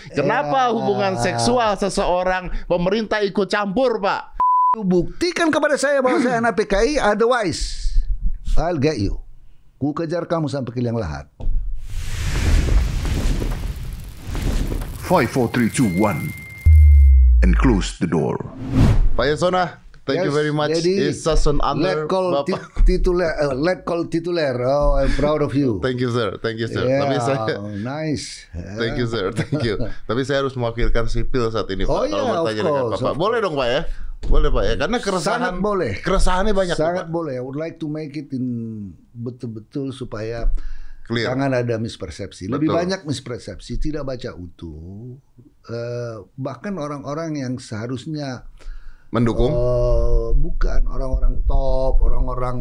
Kenapa ya. hubungan seksual seseorang pemerintah ikut campur, Pak? Buktikan kepada saya bahwa saya anak PKI, otherwise I'll get you. Ku kejar kamu sampai ke liang lahat. 5, 4, 3, 2, 1 And close the door. Pak Yasona, Thank yes, you very much. Jadi, It's such an honor. Let call Bapak. tituler. Uh, let call tituler. Oh, I'm proud of you. Thank you sir. Thank you sir. Yeah, Tapi saya nice. Thank you sir. Thank you. Tapi saya harus mewakilkan sipil saat ini Pak. Oh, Kalau yeah, mau dengan Bapak. Boleh dong Pak ya? Boleh Pak ya, karena keresahan Sangat boleh. Keresahannya banyak. Sangat Pak. boleh. I would like to make it in betul-betul supaya Clear. jangan ada mispersepsi. Lebih banyak mispersepsi, tidak baca utuh. Uh, bahkan orang-orang yang seharusnya mendukung uh, bukan orang-orang top orang-orang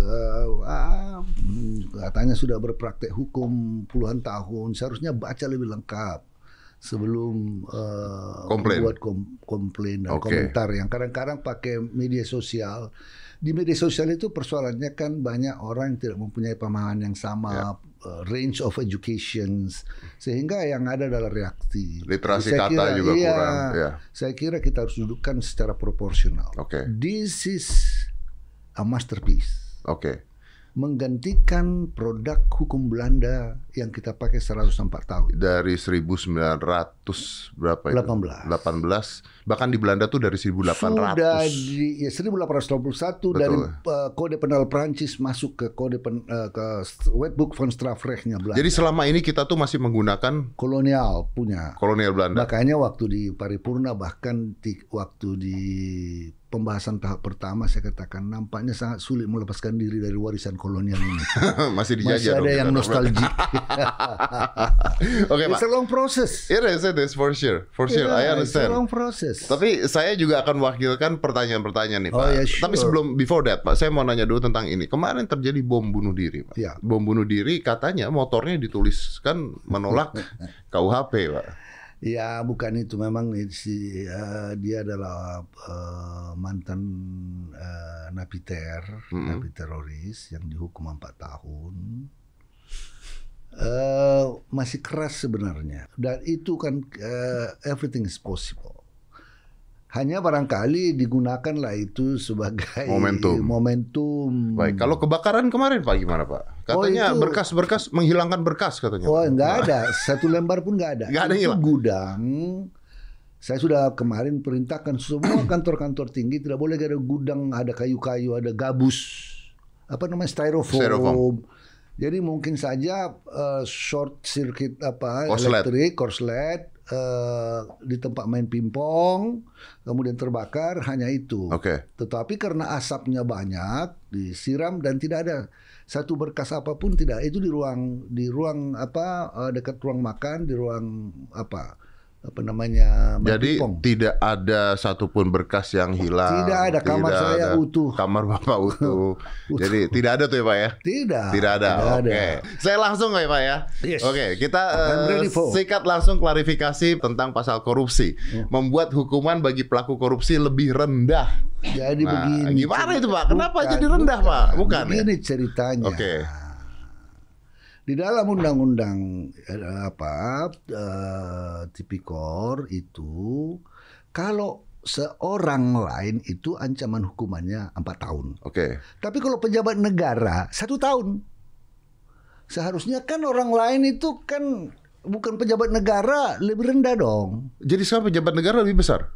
uh, katanya sudah berpraktek hukum puluhan tahun seharusnya baca lebih lengkap sebelum uh, komplain. membuat kom komplain dan okay. komentar yang kadang-kadang pakai media sosial di media sosial itu persoalannya kan banyak orang yang tidak mempunyai pemahaman yang sama yeah. Eh, range of educations sehingga yang ada adalah reaksi Literasi saya kata kira, juga iya, kurang. Iya. Saya kira kita harus dudukkan secara proporsional. Okay. This is a masterpiece. Oke. Okay menggantikan produk hukum Belanda yang kita pakai 104 tahun. Dari 1900 berapa itu? 18. 18. Bahkan di Belanda tuh dari 1800. Sudah di ya, 1821 Betul. dari uh, eh, kode penal Prancis masuk ke kode pen, uh, ke Wetboek van Strafrechtnya Belanda. Jadi selama ini kita tuh masih menggunakan kolonial punya. Kolonial Belanda. Makanya waktu di paripurna bahkan di, waktu di pembahasan tahap pertama saya katakan nampaknya sangat sulit melepaskan diri dari warisan kolonial ini. Masih dijajah. Masih ada yang nostalgia. Oke, okay, It's Pak. a long process. It is, it is for sure. For sure, yeah, I understand. It's a Tapi saya juga akan wakilkan pertanyaan-pertanyaan nih, oh, Pak. Oh, ya, yeah, sure. Tapi sebelum before that, Pak, saya mau nanya dulu tentang ini. Kemarin terjadi bom bunuh diri, Pak. Yeah. Bom bunuh diri katanya motornya dituliskan menolak KUHP, Pak. Ya bukan itu memang si uh, dia adalah uh, mantan uh, napiter, mm -hmm. napi teroris yang dihukum empat tahun. Uh, masih keras sebenarnya dan itu kan uh, everything is possible hanya barangkali digunakanlah itu sebagai momentum. momentum. Baik, kalau kebakaran kemarin Pak gimana Pak? Oh, katanya berkas-berkas oh, menghilangkan berkas katanya. Oh, enggak ada. Satu lembar pun enggak ada. Enggak ada itu gudang. Saya sudah kemarin perintahkan semua kantor-kantor tinggi tidak boleh ada gudang, ada kayu-kayu, ada gabus. Apa namanya? styrofoam. styrofoam. Jadi mungkin saja uh, short circuit apa korslet. elektrik korslet Eh, di tempat main pingpong kemudian terbakar hanya itu. Oke. Okay. Tetapi karena asapnya banyak disiram dan tidak ada satu berkas apapun tidak itu di ruang di ruang apa eh, dekat ruang makan di ruang apa apa namanya jadi Matipong. tidak ada satupun berkas yang hilang tidak ada kamar tidak saya ada. utuh kamar bapak utuh. utuh jadi tidak ada tuh ya pak ya tidak tidak ada oke okay. saya langsung ya pak ya yes. oke okay, kita uh, sikat langsung klarifikasi tentang pasal korupsi hmm. membuat hukuman bagi pelaku korupsi lebih rendah jadi nah, begini gimana itu pak kenapa bukan, jadi rendah bukan. pak bukan ini ya? ceritanya oke okay di dalam undang-undang eh, apa uh, tipikor itu kalau seorang lain itu ancaman hukumannya empat tahun. Oke. Okay. Tapi kalau pejabat negara satu tahun. Seharusnya kan orang lain itu kan bukan pejabat negara lebih rendah dong. Jadi sekarang pejabat negara lebih besar.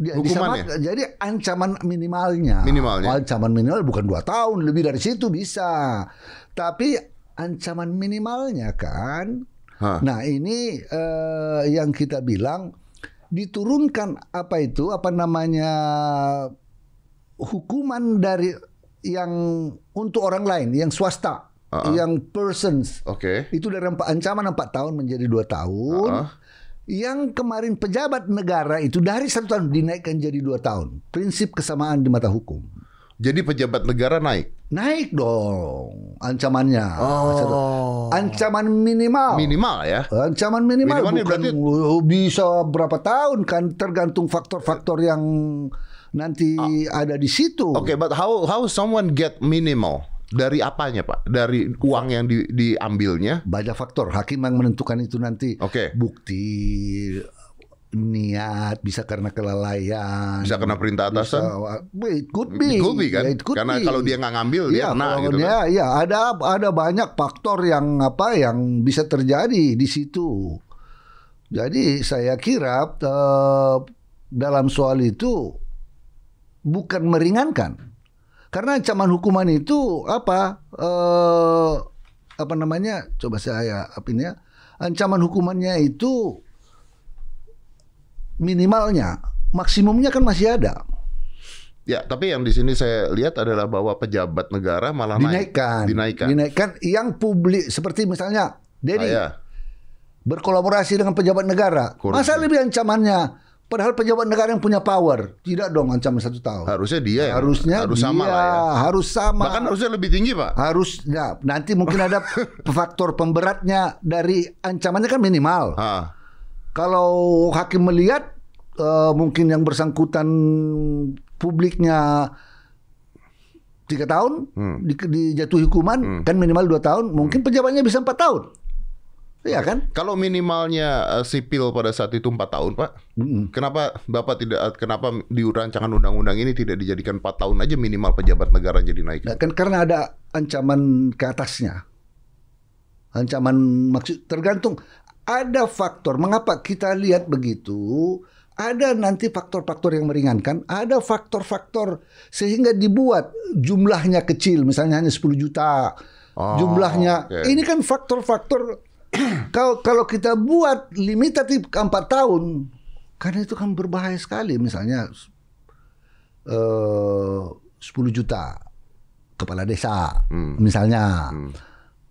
Ya, Hukumannya. jadi ancaman minimalnya. Minimalnya. Ancaman minimal bukan dua tahun lebih dari situ bisa. Tapi ancaman minimalnya kan. Hah. Nah ini uh, yang kita bilang diturunkan apa itu apa namanya hukuman dari yang untuk orang lain yang swasta uh -uh. yang persons okay. itu dari ancaman empat tahun menjadi dua tahun. Uh -uh. Yang kemarin pejabat negara itu dari satu tahun dinaikkan jadi dua tahun. Prinsip kesamaan di mata hukum. Jadi pejabat negara naik. Naik dong ancamannya. Oh. Ancaman minimal. Minimal ya. Ancaman minimal, Minimalnya bukan berarti... bisa berapa tahun kan tergantung faktor-faktor yang nanti oh. ada di situ. Oke, okay, but how how someone get minimal? Dari apanya Pak? Dari uang yang di, diambilnya? Banyak faktor. Hakim yang menentukan itu nanti. Oke. Okay. Bukti niat, bisa karena kelalaian, bisa karena perintah atasan. Bisa, it could be, it could be kan? it could karena be. kalau dia nggak ngambil ya, dia iya, kena gitu ya kan? Ya, ada ada banyak faktor yang apa yang bisa terjadi di situ. Jadi saya kira uh, dalam soal itu bukan meringankan, karena ancaman hukuman itu apa uh, apa namanya? Coba saya apinya ancaman hukumannya itu minimalnya, maksimumnya kan masih ada. Ya, tapi yang di sini saya lihat adalah bahwa pejabat negara malah dinaikkan, naik, dinaikkan, dinaikkan yang publik seperti misalnya Dedi ah, ya. berkolaborasi dengan pejabat negara. Korupsi. Masa lebih ancamannya? Padahal pejabat negara yang punya power, tidak dong ancam satu tahun. Harusnya dia ya. Harusnya harus dia, sama lah ya. Harus sama. Bahkan harusnya lebih tinggi pak. Harus. Nah, nanti mungkin ada faktor pemberatnya dari ancamannya kan minimal. Ha. Ah. Kalau hakim melihat uh, mungkin yang bersangkutan publiknya tiga tahun hmm. di, dijatuhi hukuman hmm. kan minimal dua tahun hmm. mungkin pejabatnya bisa empat tahun Iya kan? Kalau minimalnya uh, sipil pada saat itu empat tahun, Pak. hmm Kenapa Bapak tidak kenapa di rancangan undang-undang ini tidak dijadikan empat tahun aja minimal pejabat negara jadi naik? Nah, kan karena ada ancaman ke atasnya. Ancaman maksud tergantung ada faktor mengapa kita lihat begitu ada nanti faktor-faktor yang meringankan, ada faktor-faktor sehingga dibuat jumlahnya kecil, misalnya hanya 10 juta. Oh, jumlahnya okay. ini kan faktor-faktor kalau kalau kita buat limitatif 4 tahun karena itu kan berbahaya sekali misalnya eh, 10 juta kepala desa hmm. misalnya hmm.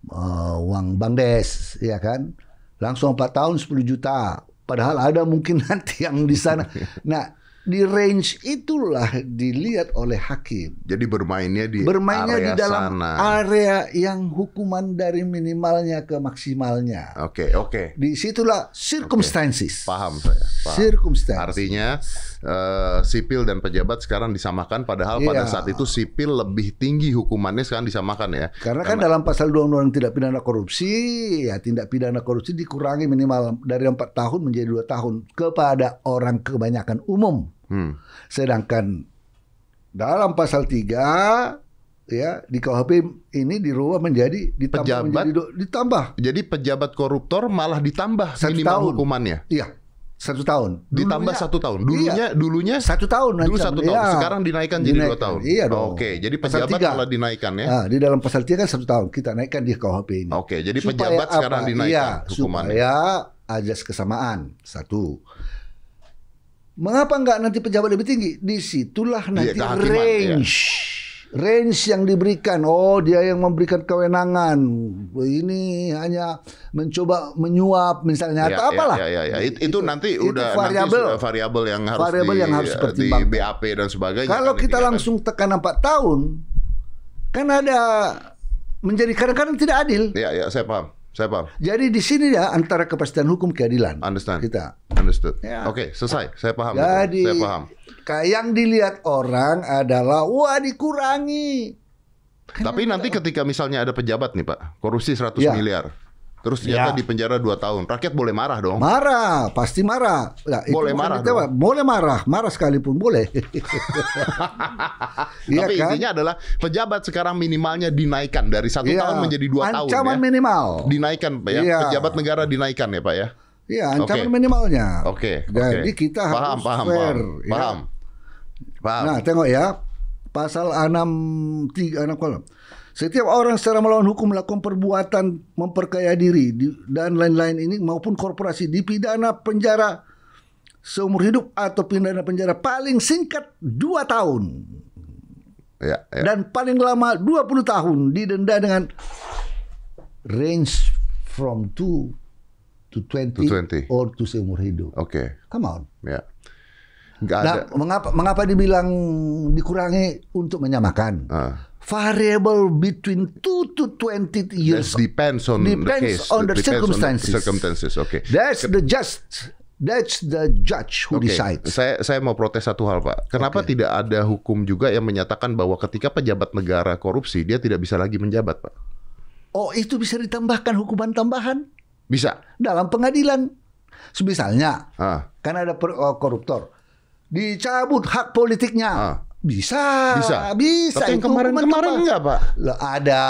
Uh, uang bangdes ya kan langsung 4 tahun 10 juta. Padahal ada mungkin nanti yang di sana. Nah, di range itulah dilihat oleh hakim. Jadi bermainnya di bermainnya area di dalam sana. area yang hukuman dari minimalnya ke maksimalnya. Oke, okay, oke. Okay. situlah circumstances. Okay. Paham saya. Paham. Circumstances. Artinya uh, sipil dan pejabat sekarang disamakan padahal yeah. pada saat itu sipil lebih tinggi hukumannya sekarang disamakan ya. Karena, kan Karena kan dalam pasal dua undang-undang tidak pidana korupsi ya tindak pidana korupsi dikurangi minimal dari empat tahun menjadi dua tahun kepada orang kebanyakan umum. Hmm. Sedangkan dalam pasal 3 ya di KUHP ini dirubah menjadi ditambah pejabat, menjadi ditambah. Jadi pejabat koruptor malah ditambah minimal hukumannya. Iya satu tahun dulunya, ditambah satu tahun dulunya iya. dulunya satu tahun dulu satu iya. tahun iya. sekarang dinaikkan jadi dinaikkan, dua tahun iya dong. oke jadi pasal pejabat telah dinaikkan ya nah, di dalam pasal tiga kan satu tahun kita naikkan di KUHP ini oke jadi supaya pejabat apa? sekarang dinaikkan iya, hukuman supaya ajas kesamaan satu mengapa nggak nanti pejabat lebih tinggi disitulah iya, nanti iya, range range yang diberikan. Oh, dia yang memberikan kewenangan. Ini hanya mencoba menyuap misalnya ya, atau ya, apalah. Ya, ya, ya. Itu, itu nanti itu udah variabel variabel yang harus variabel yang harus eh, di BAP dan sebagainya. Kalau kan, kita ya kan? langsung tekan 4 tahun kan ada menjadi kadang-kadang tidak adil. Ya, ya, saya paham. Saya paham. Jadi di sini ya antara kepastian hukum keadilan. Understand. Kita. Understood. Ya. Oke, selesai. Saya paham. Jadi, saya paham. Kayak yang dilihat orang adalah wah dikurangi. Tapi nanti ketika misalnya ada pejabat nih Pak, korupsi 100 ya. miliar. Terus ternyata ya. di penjara 2 tahun. Rakyat boleh marah dong. Marah, pasti marah. Nah, boleh kan marah. Dong. Boleh marah, marah sekalipun boleh. ya kan? intinya adalah pejabat sekarang minimalnya dinaikkan dari satu ya. tahun menjadi dua tahun. Ya. Ancaman minimal. Dinaikkan Pak ya. ya. Pejabat negara dinaikkan ya Pak ya. Iya, ancaman okay. minimalnya. Oke. Okay. Jadi okay. kita harus paham, fair. Paham. Ya. Paham. paham. Nah, tengok ya. Pasal 6 3 6 kolom. Setiap orang secara melawan hukum melakukan perbuatan memperkaya diri dan lain-lain ini maupun korporasi dipidana penjara seumur hidup atau pidana penjara paling singkat 2 tahun. Ya, ya. Dan paling lama 20 tahun didenda dengan range from 2 to 20, to 20. or to seumur hidup. Oke. Okay. Come on. Ya. Yeah. Gak nah, ada. Nah, mengapa mengapa dibilang dikurangi untuk menyamakan? Uh. Variable between 2 to 20 years That depends on depends the case. on the depends circumstances. On the circumstances, oke. Okay. That's the just That's the judge who okay. decides. Saya saya mau protes satu hal, Pak. Kenapa okay. tidak ada hukum juga yang menyatakan bahwa ketika pejabat negara korupsi dia tidak bisa lagi menjabat, Pak? Oh, itu bisa ditambahkan hukuman tambahan? Bisa. Dalam pengadilan. Misalnya, ah. kan ada per, oh, koruptor. Dicabut hak politiknya. Ah. Bisa. Bisa. Bisa. Tapi kemarin-kemarin enggak, Pak? Loh, ada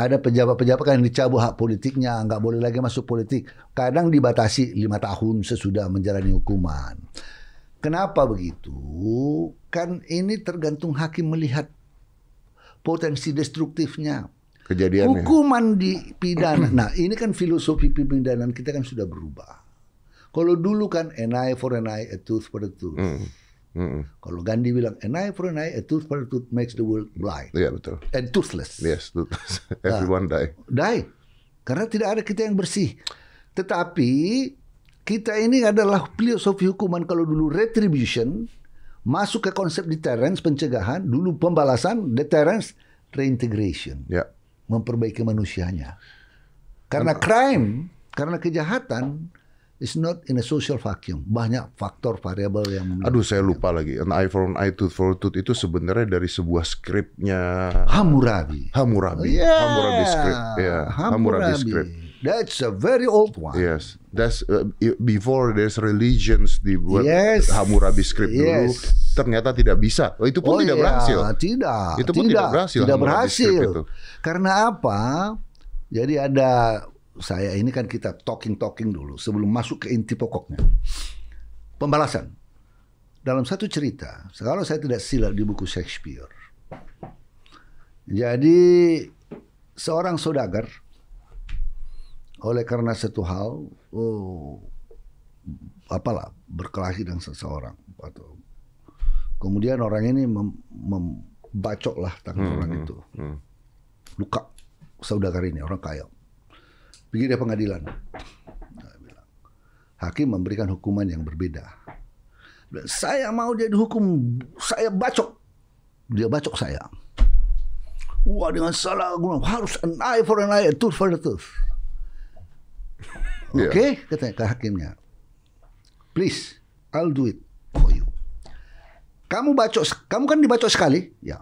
ada pejabat-pejabat kan yang dicabut hak politiknya, Enggak boleh lagi masuk politik. Kadang dibatasi lima tahun sesudah menjalani hukuman. Kenapa begitu? Kan ini tergantung hakim melihat potensi destruktifnya kejadiannya. Hukuman di pidana. Nah, ini kan filosofi pimpinan kita kan sudah berubah. Kalau dulu kan an eye for an eye, a tooth for a tooth. Mm. Mm. Kalau Gandhi bilang an eye for an eye, a tooth for a tooth makes the world blind. Iya yeah, betul. And toothless. Yes, toothless. Nah, Everyone nah, die. Die. Karena tidak ada kita yang bersih. Tetapi kita ini adalah filosofi hukuman kalau dulu retribution masuk ke konsep deterrence pencegahan, dulu pembalasan, deterrence reintegration. Yeah memperbaiki manusianya. Karena crime, karena kejahatan is not in a social vacuum. Banyak faktor variabel yang memiliki. Aduh, saya lupa lagi. An eye for an eye, tooth for a tooth itu sebenarnya dari sebuah skripnya Hammurabi. Hammurabi. Oh, yeah. Hammurabi script. Yeah. Hammurabi, Hammurabi script. That's a very old one. Yes, that's uh, before there's religions dibuat yes. Hammurabi script yes. dulu. Ternyata tidak bisa. Oh, itu pun oh, tidak iya. berhasil. Tidak. Itu pun tidak, tidak berhasil. Tidak berhasil. Karena apa? Jadi ada saya ini kan kita talking talking dulu sebelum masuk ke inti pokoknya. Pembalasan. Dalam satu cerita, kalau saya tidak silap di buku Shakespeare. Jadi seorang saudagar oleh karena satu hal oh apalah berkelahi dengan seseorang atau kemudian orang ini mem, membacok tangan hmm, orang hmm, itu hmm. luka saudara ini orang kaya pergi dia pengadilan hakim memberikan hukuman yang berbeda saya mau dia dihukum saya bacok dia bacok saya wah dengan salah harus an eye for an eye tooth for a tooth Iya. Oke, okay, katanya ke hakimnya. Please, I'll do it for you. Kamu bacok, kamu kan dibacok sekali, ya.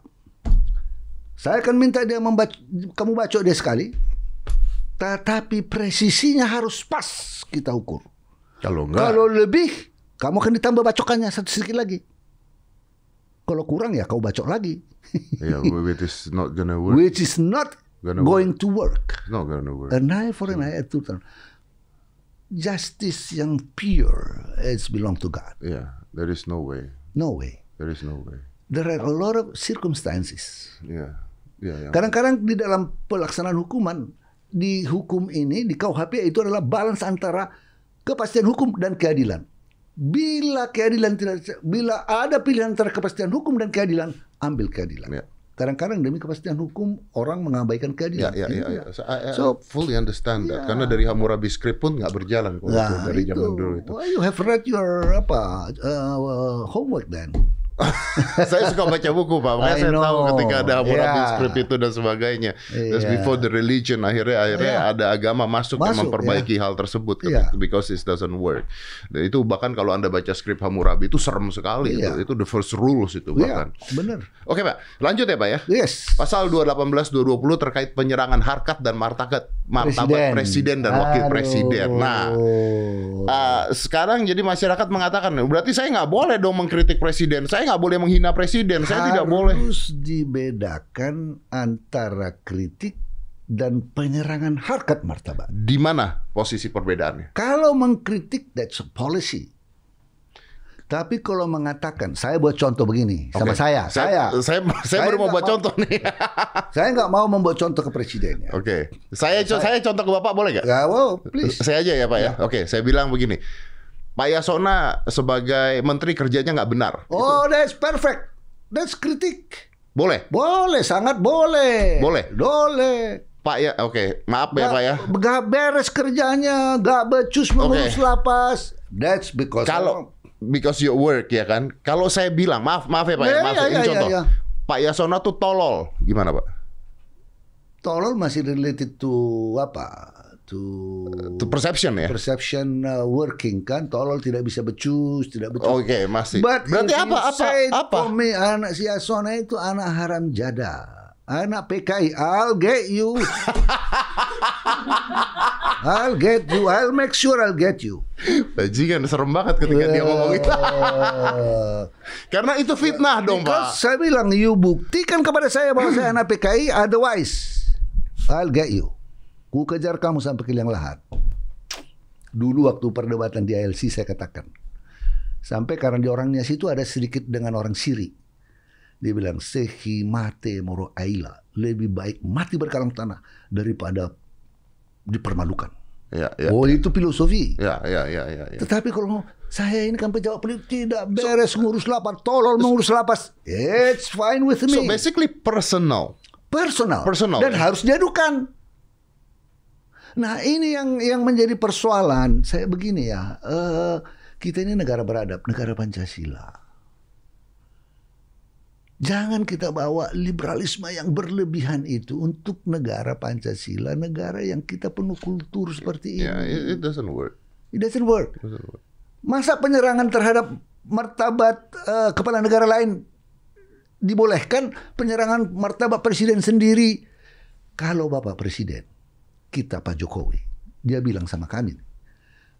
Saya akan minta dia membaca, kamu bacok dia sekali. Tetapi presisinya harus pas kita ukur. Kalau enggak, kalau lebih kamu akan ditambah bacokannya satu sedikit lagi. Kalau kurang ya kau bacok lagi. yeah, which is not gonna work. Which is not gonna going work. to work. It's not gonna work. A knife for an eye, a tooth justice yang pure is belong to God. Yeah, there is no way. No way. There is no way. There are a lot of circumstances. Yeah. Yeah, Kadang-kadang yeah. di dalam pelaksanaan hukuman di hukum ini di KUHP itu adalah balance antara kepastian hukum dan keadilan. Bila keadilan tidak bila ada pilihan antara kepastian hukum dan keadilan, ambil keadilan. Yeah kadang-kadang demi kepastian hukum orang mengabaikan keadilan. Ya, ya, ya iya, yeah, So, I, I so, fully understand yeah. that iya. karena dari Hammurabi script pun nggak berjalan kalau nah, dari itu. zaman dulu itu. Well, you have read your apa uh, homework then. saya suka baca buku pak, makanya saya know. tahu ketika ada iya. Hammurabi yeah. script itu dan sebagainya. Yeah. before the religion akhirnya akhirnya yeah. ada agama masuk, masuk yang memperbaiki yeah. hal tersebut yeah. Iya. because it doesn't work. Dan itu bahkan kalau anda baca skrip Hammurabi itu serem sekali yeah. itu. Itu the first rules itu yeah. bahkan. Bener. Oke pak, lanjut ya pak ya. Yes. Pasal 218 220 terkait penyerangan harkat dan martabat martabat presiden, presiden dan Aduh. wakil presiden. Nah, uh, sekarang jadi masyarakat mengatakan, berarti saya nggak boleh dong mengkritik presiden, saya nggak boleh menghina presiden, saya tidak boleh. Harus dibedakan antara kritik dan penyerangan harkat martabat. Di mana posisi perbedaannya? Kalau mengkritik that's a policy tapi kalau mengatakan, saya buat contoh begini okay. sama saya, saya, saya, saya, saya baru mau buat contoh nih. saya nggak mau membuat contoh ke presiden. Oke, okay. saya, saya, saya contoh ke bapak boleh nggak? Ya wow please. Saya aja ya pak ya. ya. Oke, okay, saya bilang begini, Pak Yasona sebagai menteri kerjanya nggak benar. Oh, gitu. that's perfect, that's kritik. Boleh. Boleh, sangat boleh. Boleh. Boleh. Pak ya, oke, okay. maaf gak, ya Pak ya. Gak beres kerjanya, gak becus mengurus okay. lapas. That's because kalau because you work ya kan. Kalau saya bilang, maaf maaf ya Pak, ya, ya, maaf ya, ini ya, ya contoh. Ya, ya. Pak Yasona tuh tolol, gimana Pak? Tolol masih related to apa? To, to perception ya. Perception uh, working kan tolol tidak bisa becus, tidak becus. Oke, okay, masih. But Berarti apa apa apa? me anak si Yasona itu anak haram jada anak PKI, I'll get you. I'll get you, I'll make sure I'll get you. Bajingan serem banget ketika yeah. dia ngomong itu. Karena itu fitnah dong, Pak. saya bilang you buktikan kepada saya bahwa saya anak PKI, otherwise I'll get you. Ku kejar kamu sampai ke liang lahat. Dulu waktu perdebatan di ALC saya katakan. Sampai karena di orangnya situ ada sedikit dengan orang Siri. Dia bilang sehi mate moro aila lebih baik mati berkalang tanah daripada dipermalukan. Ya, ya, oh ya. itu filosofi. Ya, ya, ya, ya, ya. Tetapi kalau saya ini kan pejabat politik tidak beres so, ngurus lapas, tolol mengurus lapas. It's fine with me. So basically personal. Personal. Personal. Dan ya. harus diadukan. Nah ini yang yang menjadi persoalan. Saya begini ya. Uh, kita ini negara beradab, negara Pancasila. Jangan kita bawa liberalisme yang berlebihan itu untuk negara Pancasila, negara yang kita penuh kultur seperti ya, ini. Yeah, it doesn't work. It doesn't work. It doesn't work. Masa penyerangan terhadap martabat uh, kepala negara lain dibolehkan, penyerangan martabat presiden sendiri. Kalau Bapak Presiden, kita Pak Jokowi, dia bilang sama kami,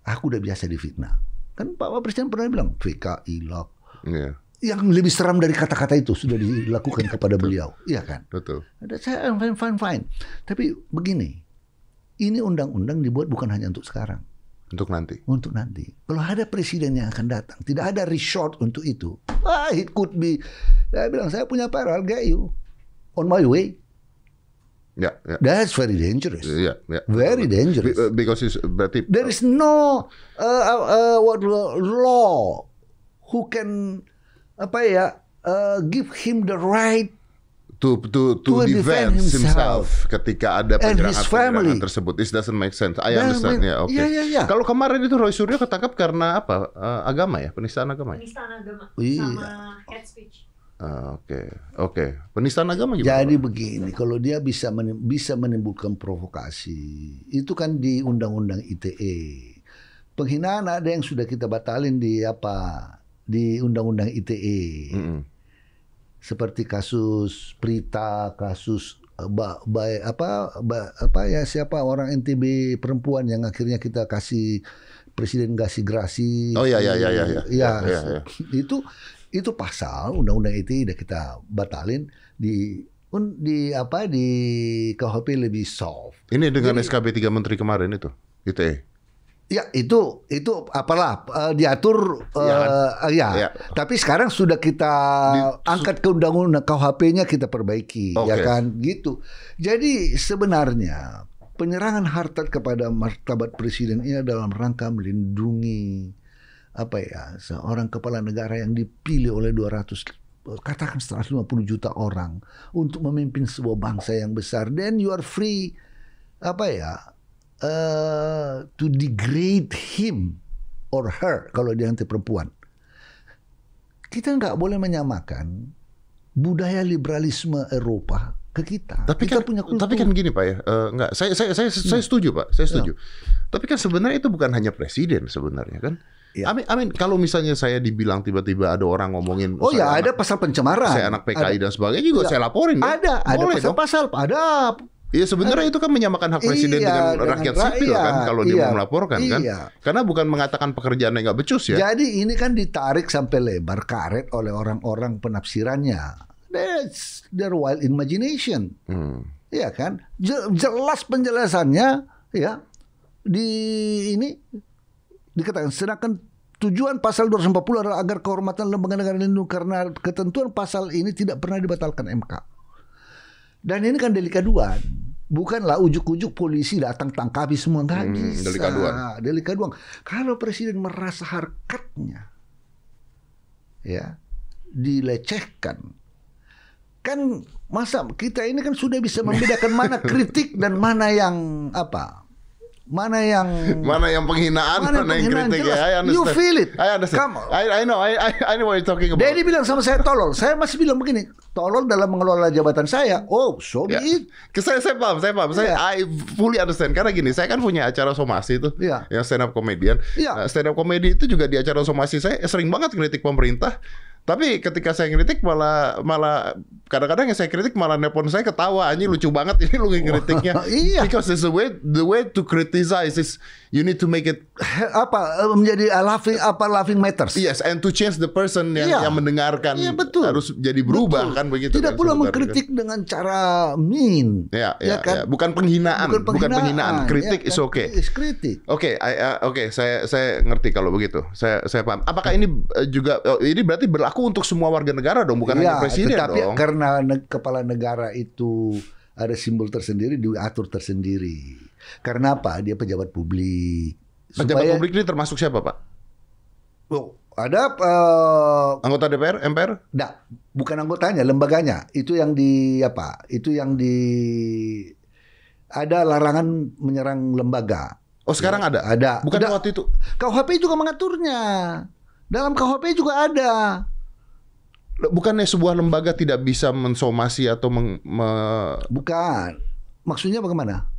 aku udah biasa difitnah. Kan Bapak Presiden pernah bilang, VKI, LOK, yeah yang lebih seram dari kata-kata itu sudah dilakukan iya, kepada beliau, iya kan? Betul. Ada Saya ah, fine fine fine. Tapi begini, ini undang-undang dibuat bukan hanya untuk sekarang. Untuk nanti. Untuk nanti. Kalau ada presiden yang akan datang, tidak ada resort untuk itu. Ah, it could be. Saya bilang saya punya paral, get you on my way. Ya, yeah, Yeah. That's very dangerous. Ya, yeah, ya. Very dangerous. Uh, because it's, uh, berarti there is no uh, uh, what uh, law who can apa ya uh, give him the right to to to, to defend, defend himself. himself ketika ada penyerangan-penyerangan tersebut. It doesn't make sense. I nah, understand ya. Yeah, Oke. Okay. Ya, yeah, yeah, yeah. Kalau kemarin itu Roy Suryo ketangkap karena apa? Uh, agama ya, penistaan agama. Ya? Penistaan agama iya. sama head speech. Oke, ah, oke. Okay. Okay. Penistaan agama gimana? Jadi begini, kalau dia bisa menim bisa menimbulkan provokasi, itu kan di Undang-Undang ITE. Penghinaan ada yang sudah kita batalin di apa di undang-undang ITE. Mm -hmm. Seperti kasus Prita, kasus eh, ba, ba, apa ba, apa ya siapa orang NTB perempuan yang akhirnya kita kasih presiden kasih grasi. Oh iya iya iya iya. Ya, ya, ya, ya. Itu itu pasal undang-undang ITE udah kita batalin di di apa di KHP lebih soft. Ini dengan Jadi, SKB 3 menteri kemarin itu ITE. Ya itu itu apalah uh, diatur uh, ya, kan? ya. ya. Tapi sekarang sudah kita Di, angkat ke undang-undang KUHP-nya kita perbaiki okay. ya kan gitu. Jadi sebenarnya penyerangan harta kepada martabat presiden ini dalam rangka melindungi apa ya seorang kepala negara yang dipilih oleh 200 eh, katakan 150 juta orang untuk memimpin sebuah bangsa yang besar dan you are free apa ya Uh, to degrade him or her kalau dia nanti perempuan. Kita nggak boleh menyamakan budaya liberalisme Eropa ke kita. Tapi kita kan, punya kultur. Tapi kan gini pak ya, uh, nggak. Saya saya saya, saya hmm. setuju pak, saya setuju. Ya. Tapi kan sebenarnya itu bukan hanya presiden sebenarnya kan. Ya. Amin, amin. Kalau misalnya saya dibilang tiba-tiba ada orang ngomongin, oh ya anak, ada pasal pencemaran, saya anak PKI ada. dan sebagainya juga ya. saya laporin. Kan? Ada, ya. ada pasal-pasal, ada Iya sebenarnya kan itu kan menyamakan hak presiden iya, dengan, dengan rakyat rakyat sipil kan iya, kalau iya, dia mau melaporkan kan? iya. kan. Karena bukan mengatakan pekerjaannya nggak becus ya. Jadi ini kan ditarik sampai lebar karet oleh orang-orang penafsirannya. That's their wild imagination. Hmm. Iya kan? Jelas penjelasannya ya di ini dikatakan sedangkan tujuan pasal 240 adalah agar kehormatan lembaga negara dilindungi karena ketentuan pasal ini tidak pernah dibatalkan MK. Dan ini kan delik aduan bukanlah ujuk-ujuk polisi datang tangkapi semua nggak hmm, bisa. Delik aduan. Delik aduan. Kalau presiden merasa harkatnya ya dilecehkan, kan masa kita ini kan sudah bisa membedakan mana kritik dan mana yang apa Mana yang mana yang penghinaan, mana, mana yang, penghinaan, yang kritik ya? jelas. ya? I You feel it. I understand. Kamu, I, I know. I, I, I know what you're talking about. Daddy bilang sama saya tolol. Saya masih bilang begini, tolol dalam mengelola jabatan saya. Oh, so yeah. Ya. it. Saya, saya paham, saya paham. Yeah. Saya ya. I fully understand. Karena gini, saya kan punya acara somasi itu, yeah. yang stand up komedian. Yeah. Nah, stand up komedi itu juga di acara somasi saya sering banget kritik pemerintah tapi ketika saya kritik malah malah kadang-kadang yang saya kritik malah nelpon saya ketawa anjing lucu banget ini lu ngeritiknya. iya. Because it's the way the way to criticize is you need to make it apa eh, menjadi eh, laughing apa laughing matters. Yes, and to change the person yang yeah. yang mendengarkan yeah, betul. harus jadi berubah betul. kan begitu. Tidak kan, pula mengkritik kan. dengan cara mean. Ya, ya, ya kan? yeah. bukan penghinaan, bukan penghinaan, bukan penghinaan. Ya kritik kan? is okay. Is kritik. Oke, okay, uh, oke, saya saya ngerti kalau begitu. Saya saya paham. Apakah ini eh, juga oh, ini berarti berlaku untuk semua warga negara dong, bukan yeah, hanya ya, presiden tetapi dong. karena kepala negara itu ada simbol tersendiri diatur tersendiri. Karena apa? Dia pejabat publik. Pejabat publik ini termasuk siapa, Pak? Oh, ada uh, anggota DPR, MPR? Enggak, bukan anggotanya, lembaganya. Itu yang di apa? Itu yang di ada larangan menyerang lembaga. Oh, sekarang ya, ada. Ada. Bukan ada. waktu itu. KUHP juga mengaturnya. Dalam KUHP juga ada. Bukannya sebuah lembaga tidak bisa mensomasi atau meng, me... Bukan. Maksudnya bagaimana?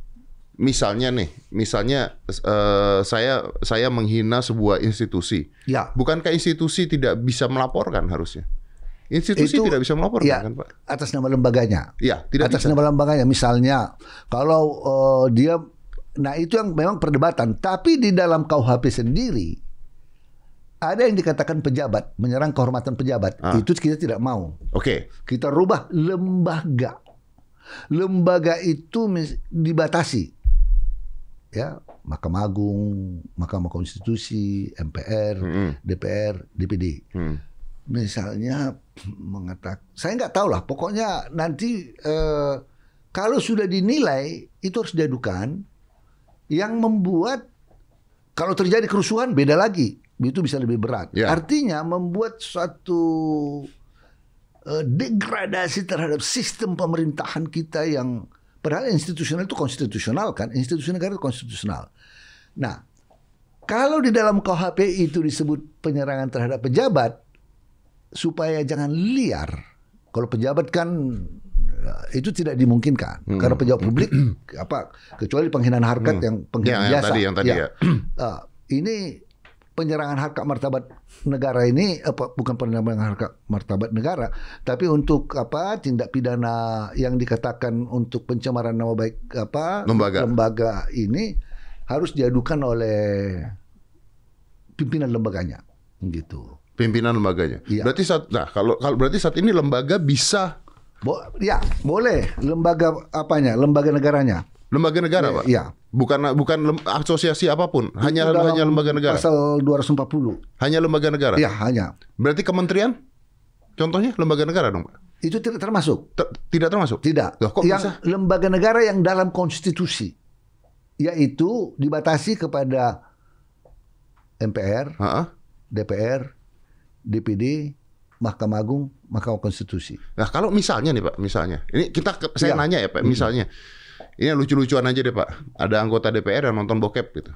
misalnya nih, misalnya uh, saya saya menghina sebuah institusi. Ya. Bukankah institusi tidak bisa melaporkan harusnya? Institusi itu, tidak bisa melaporkan ya, kan, Pak? Atas nama lembaganya. Ya, tidak atas bisa. nama lembaganya. Misalnya kalau uh, dia nah itu yang memang perdebatan, tapi di dalam KUHP sendiri ada yang dikatakan pejabat menyerang kehormatan pejabat. Ah. Itu kita tidak mau. Oke. Okay. Kita rubah lembaga lembaga itu dibatasi ya Mahkamah Agung, Mahkamah Konstitusi, MPR, hmm. DPR, DPD. Hmm. Misalnya mengatakan, saya nggak tahu lah. Pokoknya nanti eh, kalau sudah dinilai itu harus diadukan. Yang membuat kalau terjadi kerusuhan beda lagi, itu bisa lebih berat. Yeah. Artinya membuat suatu eh, degradasi terhadap sistem pemerintahan kita yang Padahal institusional itu konstitusional kan, institusi negara itu konstitusional. Nah, kalau di dalam KHP itu disebut penyerangan terhadap pejabat, supaya jangan liar. Kalau pejabat kan eh, itu tidak dimungkinkan hmm. karena pejabat publik apa kecuali penghinaan harkat hmm. yang penghinaan ya, biasa. Yang tadi, yang tadi ya. ya. Uh, ini penyerangan harga martabat negara ini apa bukan penyerangan harga martabat negara tapi untuk apa tindak pidana yang dikatakan untuk pencemaran nama baik apa lembaga, lembaga ini harus diadukan oleh pimpinan lembaganya gitu pimpinan lembaganya Iya. berarti saat nah kalau kalau berarti saat ini lembaga bisa Bo ya boleh lembaga apanya lembaga negaranya Lembaga negara, ya, Pak. Iya. Bukan bukan lem, asosiasi apapun, hanya Dalam hanya lembaga negara. Pasal 240. Hanya lembaga negara. Iya, hanya. Berarti kementerian contohnya lembaga negara dong, Pak. Itu tidak termasuk. T tidak termasuk. Tidak. Loh, kok yang bisa? lembaga negara yang dalam konstitusi yaitu dibatasi kepada MPR, ha -ha. DPR, DPD, Mahkamah Agung, Mahkamah Konstitusi. Nah, kalau misalnya nih Pak, misalnya. Ini kita saya ya. nanya ya Pak, iya. misalnya. Hmm ini iya, lucu-lucuan aja deh Pak. Ada anggota DPR yang nonton bokep gitu.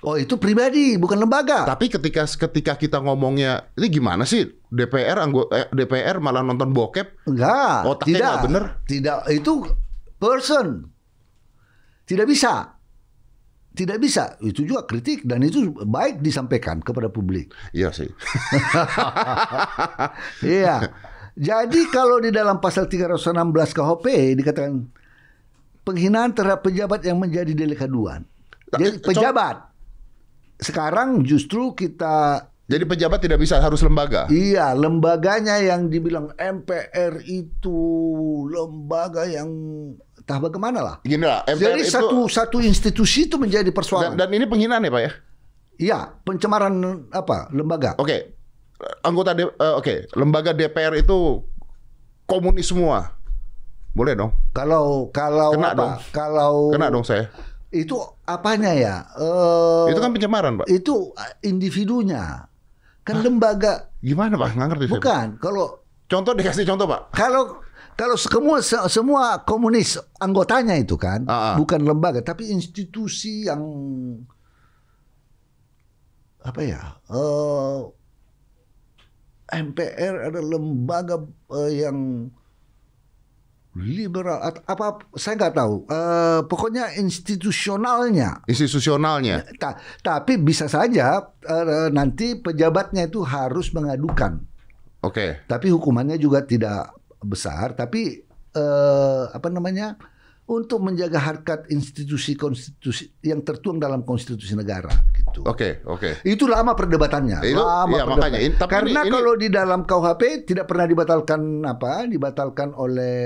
Oh itu pribadi, bukan lembaga. Tapi ketika ketika kita ngomongnya ini gimana sih DPR anggota eh, DPR malah nonton bokep? Enggak. Otaknya tidak benar, Tidak itu person. Tidak bisa. Tidak bisa. Itu juga kritik dan itu baik disampaikan kepada publik. Iya sih. iya. Jadi kalau di dalam pasal 316 KHP dikatakan penghinaan terhadap pejabat yang menjadi delik aduan. Nah, jadi eh, pejabat. Sekarang justru kita jadi pejabat tidak bisa harus lembaga. Iya, lembaganya yang dibilang MPR itu lembaga yang tah bagaimana lah. Gini lah, MPR Jadi itu, satu satu institusi itu menjadi persoalan. Dan, dan ini penghinaan ya, Pak ya? Iya, pencemaran apa? Lembaga. Oke. Okay. Anggota uh, oke, okay. lembaga DPR itu komunis semua. Boleh dong. Kalau kalau Kena apa? dong. Kalau Kena dong saya. Itu apanya ya? Uh, itu kan pencemaran, Pak. Itu eh, individunya. Kan Hah? lembaga. Gimana, Pak? Nggak ngerti Bukan. saya. Kalau Contoh dikasih contoh, Pak. Kalau kalau semua semua komunis anggotanya itu kan uh -uh. bukan lembaga tapi institusi yang apa ya uh, eh, MPR ada lembaga uh, yang liberal atau apa saya nggak tahu uh, pokoknya institusionalnya institusionalnya eh, Ta tapi bisa saja uh, nanti pejabatnya itu harus mengadukan oke okay. tapi hukumannya juga tidak besar tapi uh, apa namanya untuk menjaga harkat institusi konstitusi yang tertuang dalam konstitusi negara gitu. Oke, okay, oke. Okay. Itu lama perdebatannya. Itu, lama iya, perdebatannya. Makanya, in, tapi Karena ini, kalau di dalam KUHP tidak pernah dibatalkan apa? Dibatalkan oleh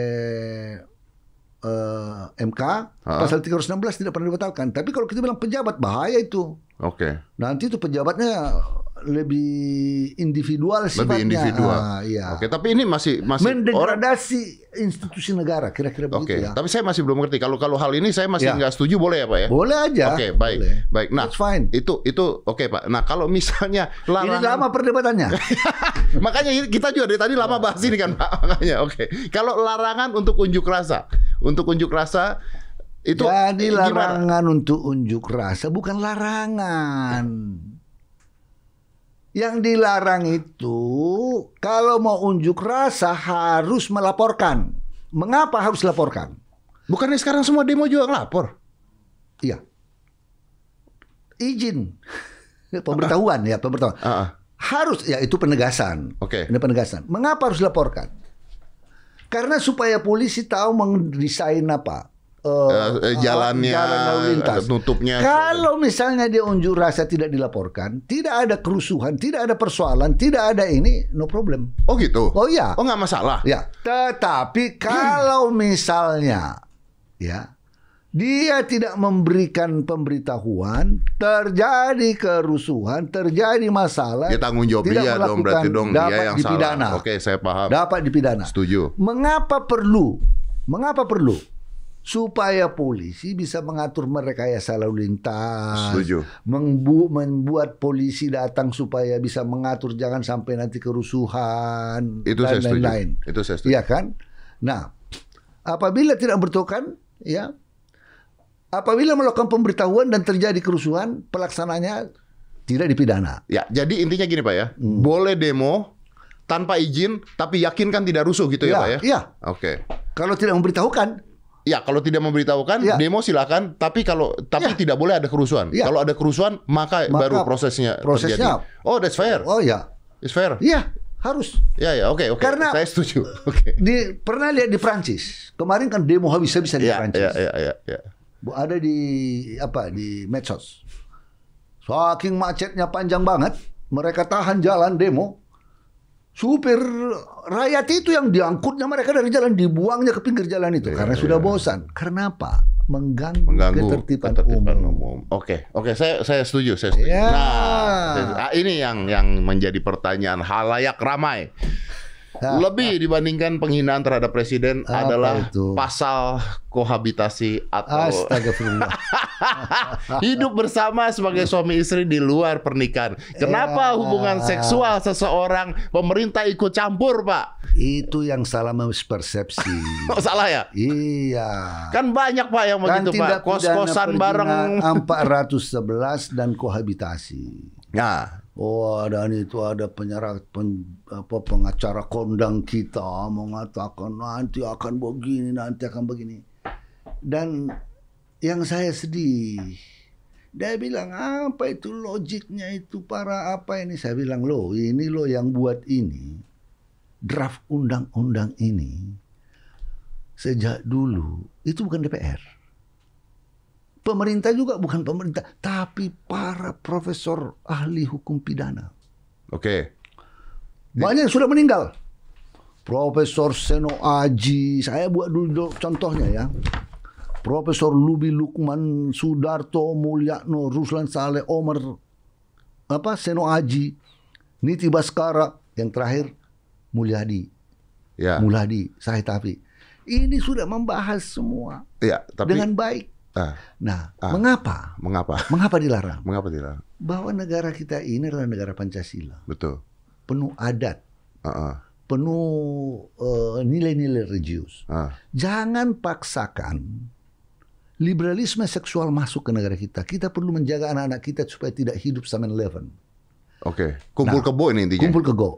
uh, eh, MK ha? pasal 316 tidak pernah dibatalkan. Tapi kalau kita bilang pejabat bahaya itu. Oke. Okay. Nanti itu pejabatnya lebih individual sifatnya. Lebih individual. Ah, iya. Oke, tapi ini masih masih mendegradasi orang... institusi negara kira-kira Oke, begitu ya. Tapi saya masih belum ngerti. Kalau kalau hal ini saya masih ya. nggak setuju boleh ya, Pak ya? Boleh aja. Oke, baik. Boleh. Baik. Nah, That's fine. itu itu oke, okay, Pak. Nah, kalau misalnya larangan... Ini lama perdebatannya. Makanya kita juga dari tadi lama ya. bahas ini kan, Pak. Makanya oke. Okay. Kalau larangan untuk unjuk rasa, untuk unjuk rasa itu Jadi larangan gimana? untuk unjuk rasa bukan larangan. Yang dilarang itu kalau mau unjuk rasa harus melaporkan. Mengapa harus laporkan? Bukannya sekarang semua demo juga ngelapor? Iya. Izin. Pemberitahuan ya, pemberitahuan. Uh -uh. Harus ya itu penegasan. Oke. Okay. Ini penegasan. Mengapa harus laporkan? Karena supaya polisi tahu mendesain apa Uh, uh, jalannya, jalan nutupnya. Kalau misalnya dia unjuk rasa tidak dilaporkan, tidak ada kerusuhan, tidak ada persoalan, tidak ada ini, no problem. Oh gitu. Oh iya. Oh nggak masalah. Ya. Tetapi kalau hmm. misalnya, ya, dia tidak memberikan pemberitahuan, terjadi kerusuhan, terjadi masalah. dia ya, tanggung jawab tidak dia dong berarti dong dapat dia yang dipidana. salah. Oke, saya paham. Dapat dipidana. Setuju. Mengapa perlu? Mengapa perlu? supaya polisi bisa mengatur merekayasa lalu lintas. Setuju. Membu membuat polisi datang supaya bisa mengatur jangan sampai nanti kerusuhan Itu dan lain-lain. Itu saya setuju. Iya kan? Nah, apabila tidak bertokan, ya apabila melakukan pemberitahuan dan terjadi kerusuhan, pelaksananya tidak dipidana. Ya, jadi intinya gini Pak ya. Hmm. Boleh demo tanpa izin tapi yakinkan tidak rusuh gitu ya, ya Pak ya. Iya. Oke. Okay. Kalau tidak memberitahukan Ya kalau tidak memberitahukan ya. demo silakan, tapi kalau tapi ya. tidak boleh ada kerusuhan. Ya. Kalau ada kerusuhan maka, maka baru prosesnya, prosesnya terjadi. Oh that's fair. Oh ya, it's fair. Iya harus. Ya ya oke okay, oke. Okay. Karena saya setuju. Oke. Okay. Di pernah lihat di Prancis kemarin kan demo habis-habisan ya, di Prancis. Iya iya iya. Ya. ya, ya, ya. Ada di apa di medsos. Saking macetnya panjang banget, mereka tahan jalan demo supir rakyat itu yang diangkutnya mereka dari jalan dibuangnya ke pinggir jalan itu yeah, karena yeah. sudah iya. bosan. Karena apa? Mengganggu, Mengganggu ketertiban, ketertiban umum. umum. Oke, oke, saya saya setuju, saya setuju. Yeah. Nah, ah, ini yang yang menjadi pertanyaan halayak ramai. Ah, Lebih ah. dibandingkan penghinaan terhadap presiden adalah itu? pasal kohabitasi atau hidup bersama sebagai suami istri di luar pernikahan. Kenapa ya. hubungan seksual seseorang pemerintah ikut campur, Pak? Itu yang salah mispersepsi. oh, salah ya? Iya. Kan banyak Pak yang begitu, Pak. Kos-kosan bareng 411 dan kohabitasi. Nah, Oh dan itu ada penyerah pen, apa, pengacara kondang kita mengatakan nanti akan begini nanti akan begini dan yang saya sedih dia bilang apa itu logiknya itu para apa ini saya bilang lo ini lo yang buat ini draft undang-undang ini sejak dulu itu bukan DPR Pemerintah juga bukan pemerintah, tapi para profesor ahli hukum pidana. Oke. Okay. Banyak yang sudah meninggal. Profesor Seno Aji, saya buat dulu contohnya ya. Profesor Lubi Lukman, Sudarto Mulyakno, Ruslan Saleh, Omar, apa Seno Aji, Niti Baskara, yang terakhir Mulyadi, ya. Mulyadi, tapi Ini sudah membahas semua ya, tapi, dengan baik. Ah. Nah, ah. mengapa? Mengapa? Mengapa dilarang? Mengapa dilarang? Bahwa negara kita ini adalah negara Pancasila. Betul. Penuh adat. Uh -uh. Penuh uh, nilai-nilai religius. Uh. Jangan paksakan liberalisme seksual masuk ke negara kita. Kita perlu menjaga anak-anak kita supaya tidak hidup sama eleven. Oke, okay. kumpul nah, kebo ini intinya. Kumpul kebo.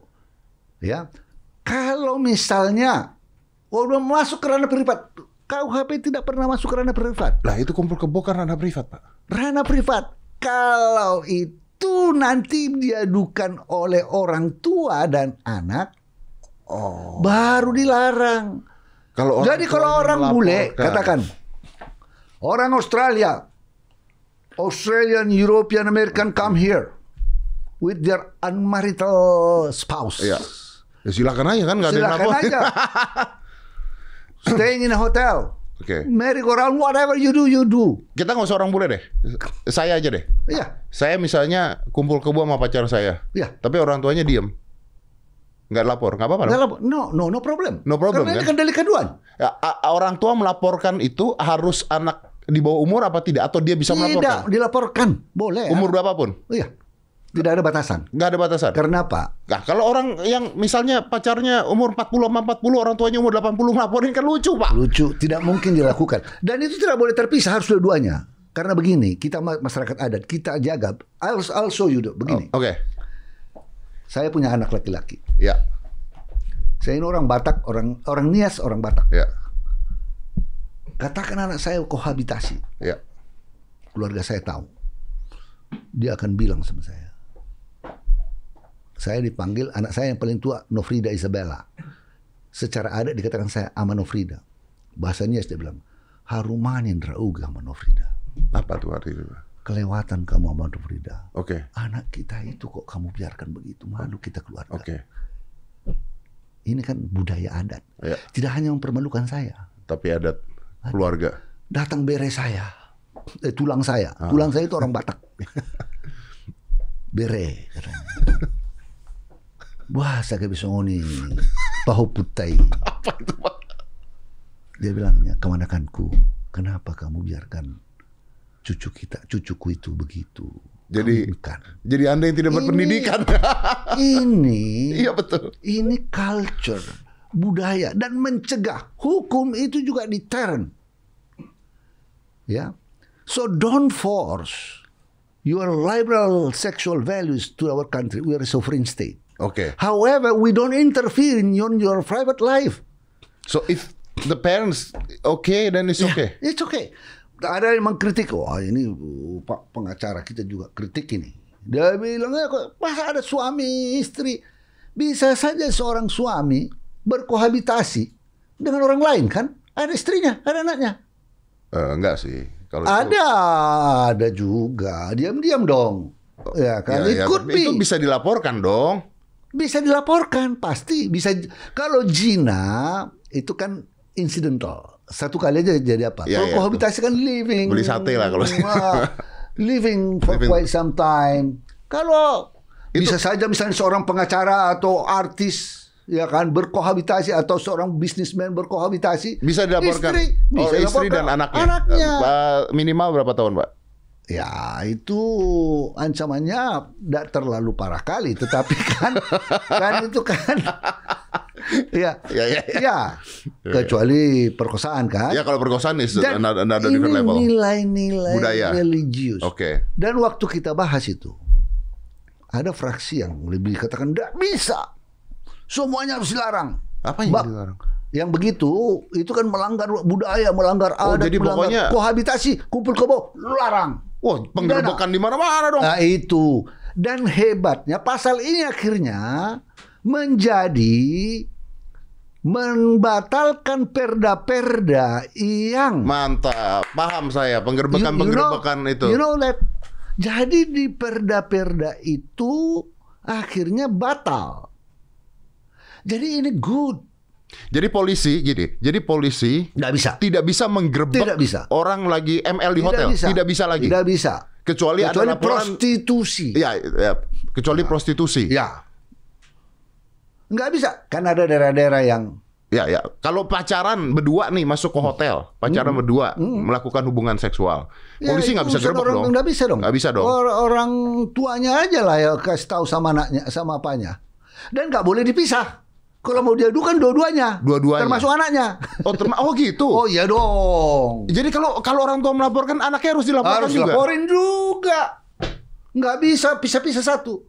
Ya. Kalau misalnya oh, udah masuk ke ranah privat KUHP tidak pernah masuk ke ranah privat. Lah itu kumpul kebo kan ranah privat, Pak. Ranah privat. Kalau itu nanti diadukan oleh orang tua dan anak, oh. baru dilarang. Kalau orang Jadi kalau orang bule, katakan orang Australia, Australian European American come here with their unmarried spouse. Ya, Ya silakan aja kan nggak ada yang lapor. Aja. Staying in a hotel. Oke. Okay. Merry go round, whatever you do, you do. Kita nggak usah orang bule deh. Saya aja deh. Iya. Saya misalnya kumpul kebo sama pacar saya. Iya. Tapi orang tuanya diem. Nggak lapor, nggak apa-apa. Nggak lapor, no, no, no problem. No problem Karena kan? ini kan delik Ya, orang tua melaporkan itu harus anak di bawah umur apa tidak? Atau dia bisa tidak, melaporkan? Tidak, dilaporkan. Boleh. Umur berapapun? Iya. Tidak ada batasan. Nggak ada batasan. Karena apa? Nah, kalau orang yang misalnya pacarnya umur 40 sama 40, orang tuanya umur 80 ngelaporin kan lucu, Pak. Lucu, tidak mungkin dilakukan. Dan itu tidak boleh terpisah harus dua-duanya. Karena begini, kita masyarakat adat, kita jaga. I'll, I'll show you, do. begini. Oh, Oke. Okay. Saya punya anak laki-laki. Ya. Saya ini orang Batak, orang orang Nias, orang Batak. Ya. Katakan anak saya kohabitasi. Ya. Keluarga saya tahu. Dia akan bilang sama saya saya dipanggil anak saya yang paling tua Nofrida Isabella. Secara adat dikatakan saya ama Nofrida. Bahasanya dia bilang, harumanin rauga sama Nofrida. Apa tuh artinya? Kelewatan kamu sama Nofrida. Oke. Okay. Anak kita itu kok kamu biarkan begitu, malu kita keluar. Oke. Okay. Ini kan budaya adat. Ya. Tidak hanya mempermalukan saya. Tapi adat keluarga. Datang bere saya. Eh, tulang saya. Ah. Tulang saya itu orang Batak. bere katanya. bahasa ngoni. paho putai apa itu pak dia bilangnya kemanakanku kenapa kamu biarkan cucu kita cucuku itu begitu jadi bukan. jadi anda yang tidak berpendidikan ini iya betul ini culture budaya dan mencegah hukum itu juga deterrent ya so don't force your liberal sexual values to our country we are a sovereign state Okay. However, we don't interfere in your, your private life. So if the parents okay, then it's yeah, It's okay. Ada yang mengkritik, wah ini uh, pak pengacara kita juga kritik ini. Dia bilang, pas eh, ada suami istri? Bisa saja seorang suami berkohabitasi dengan orang lain kan? Ada istrinya, ada anaknya. Uh, enggak sih. Kalau ada, itu... ada juga. Diam-diam dong. Oh, ya kan? Ya, ya, itu bisa dilaporkan dong bisa dilaporkan pasti bisa kalau jina itu kan insidental satu kali aja jadi apa ya, kalau ya, kohabitasi kan living beli sate lah kalau living for living. quite some time kalau itu. bisa saja misalnya seorang pengacara atau artis ya kan berkohabitasi atau seorang bisnismen berkohabitasi bisa dilaporkan istri, oh, bisa oh, istri dilaporkan. dan anaknya anaknya minimal berapa tahun pak Ya itu ancamannya tidak terlalu parah kali, tetapi kan kan itu kan iya. ya, ya, ya, ya, ya. ya kecuali perkosaan kan? Ya kalau perkosaan itu ada ada ini level. nilai-nilai budaya religius. Oke. Okay. Dan waktu kita bahas itu ada fraksi yang lebih katakan tidak bisa, semuanya harus dilarang. Apa yang dilarang? yang begitu itu kan melanggar budaya, melanggar oh, adat, oh, jadi melanggar pokoknya... kohabitasi, kumpul kebo, larang. Wah, penggerbekan di mana-mana dong. Nah, itu. Dan hebatnya pasal ini akhirnya menjadi membatalkan perda-perda yang mantap paham saya penggerbekan you, you know, itu you know that jadi di perda-perda itu akhirnya batal jadi ini good jadi polisi jadi jadi polisi tidak bisa tidak bisa menggerebek tidak bisa. orang lagi ML di tidak hotel bisa. tidak bisa lagi tidak bisa kecuali, kecuali ada prostitusi ya, ya kecuali nah. prostitusi ya nggak bisa kan ada daerah-daerah yang ya ya kalau pacaran berdua nih masuk ke hotel pacaran hmm. berdua hmm. melakukan hubungan seksual ya, polisi nggak bisa gerbek dong nggak bisa dong nggak bisa dong Or orang tuanya aja lah ya kasih tahu sama anaknya sama apanya dan nggak boleh dipisah kalau mau diadu kan dua-duanya. Dua-duanya. Termasuk anaknya. Oh, terma oh gitu. Oh iya dong. Jadi kalau kalau orang tua melaporkan anaknya harus dilaporkan harus juga. Laporin juga. Nggak bisa pisah-pisah satu.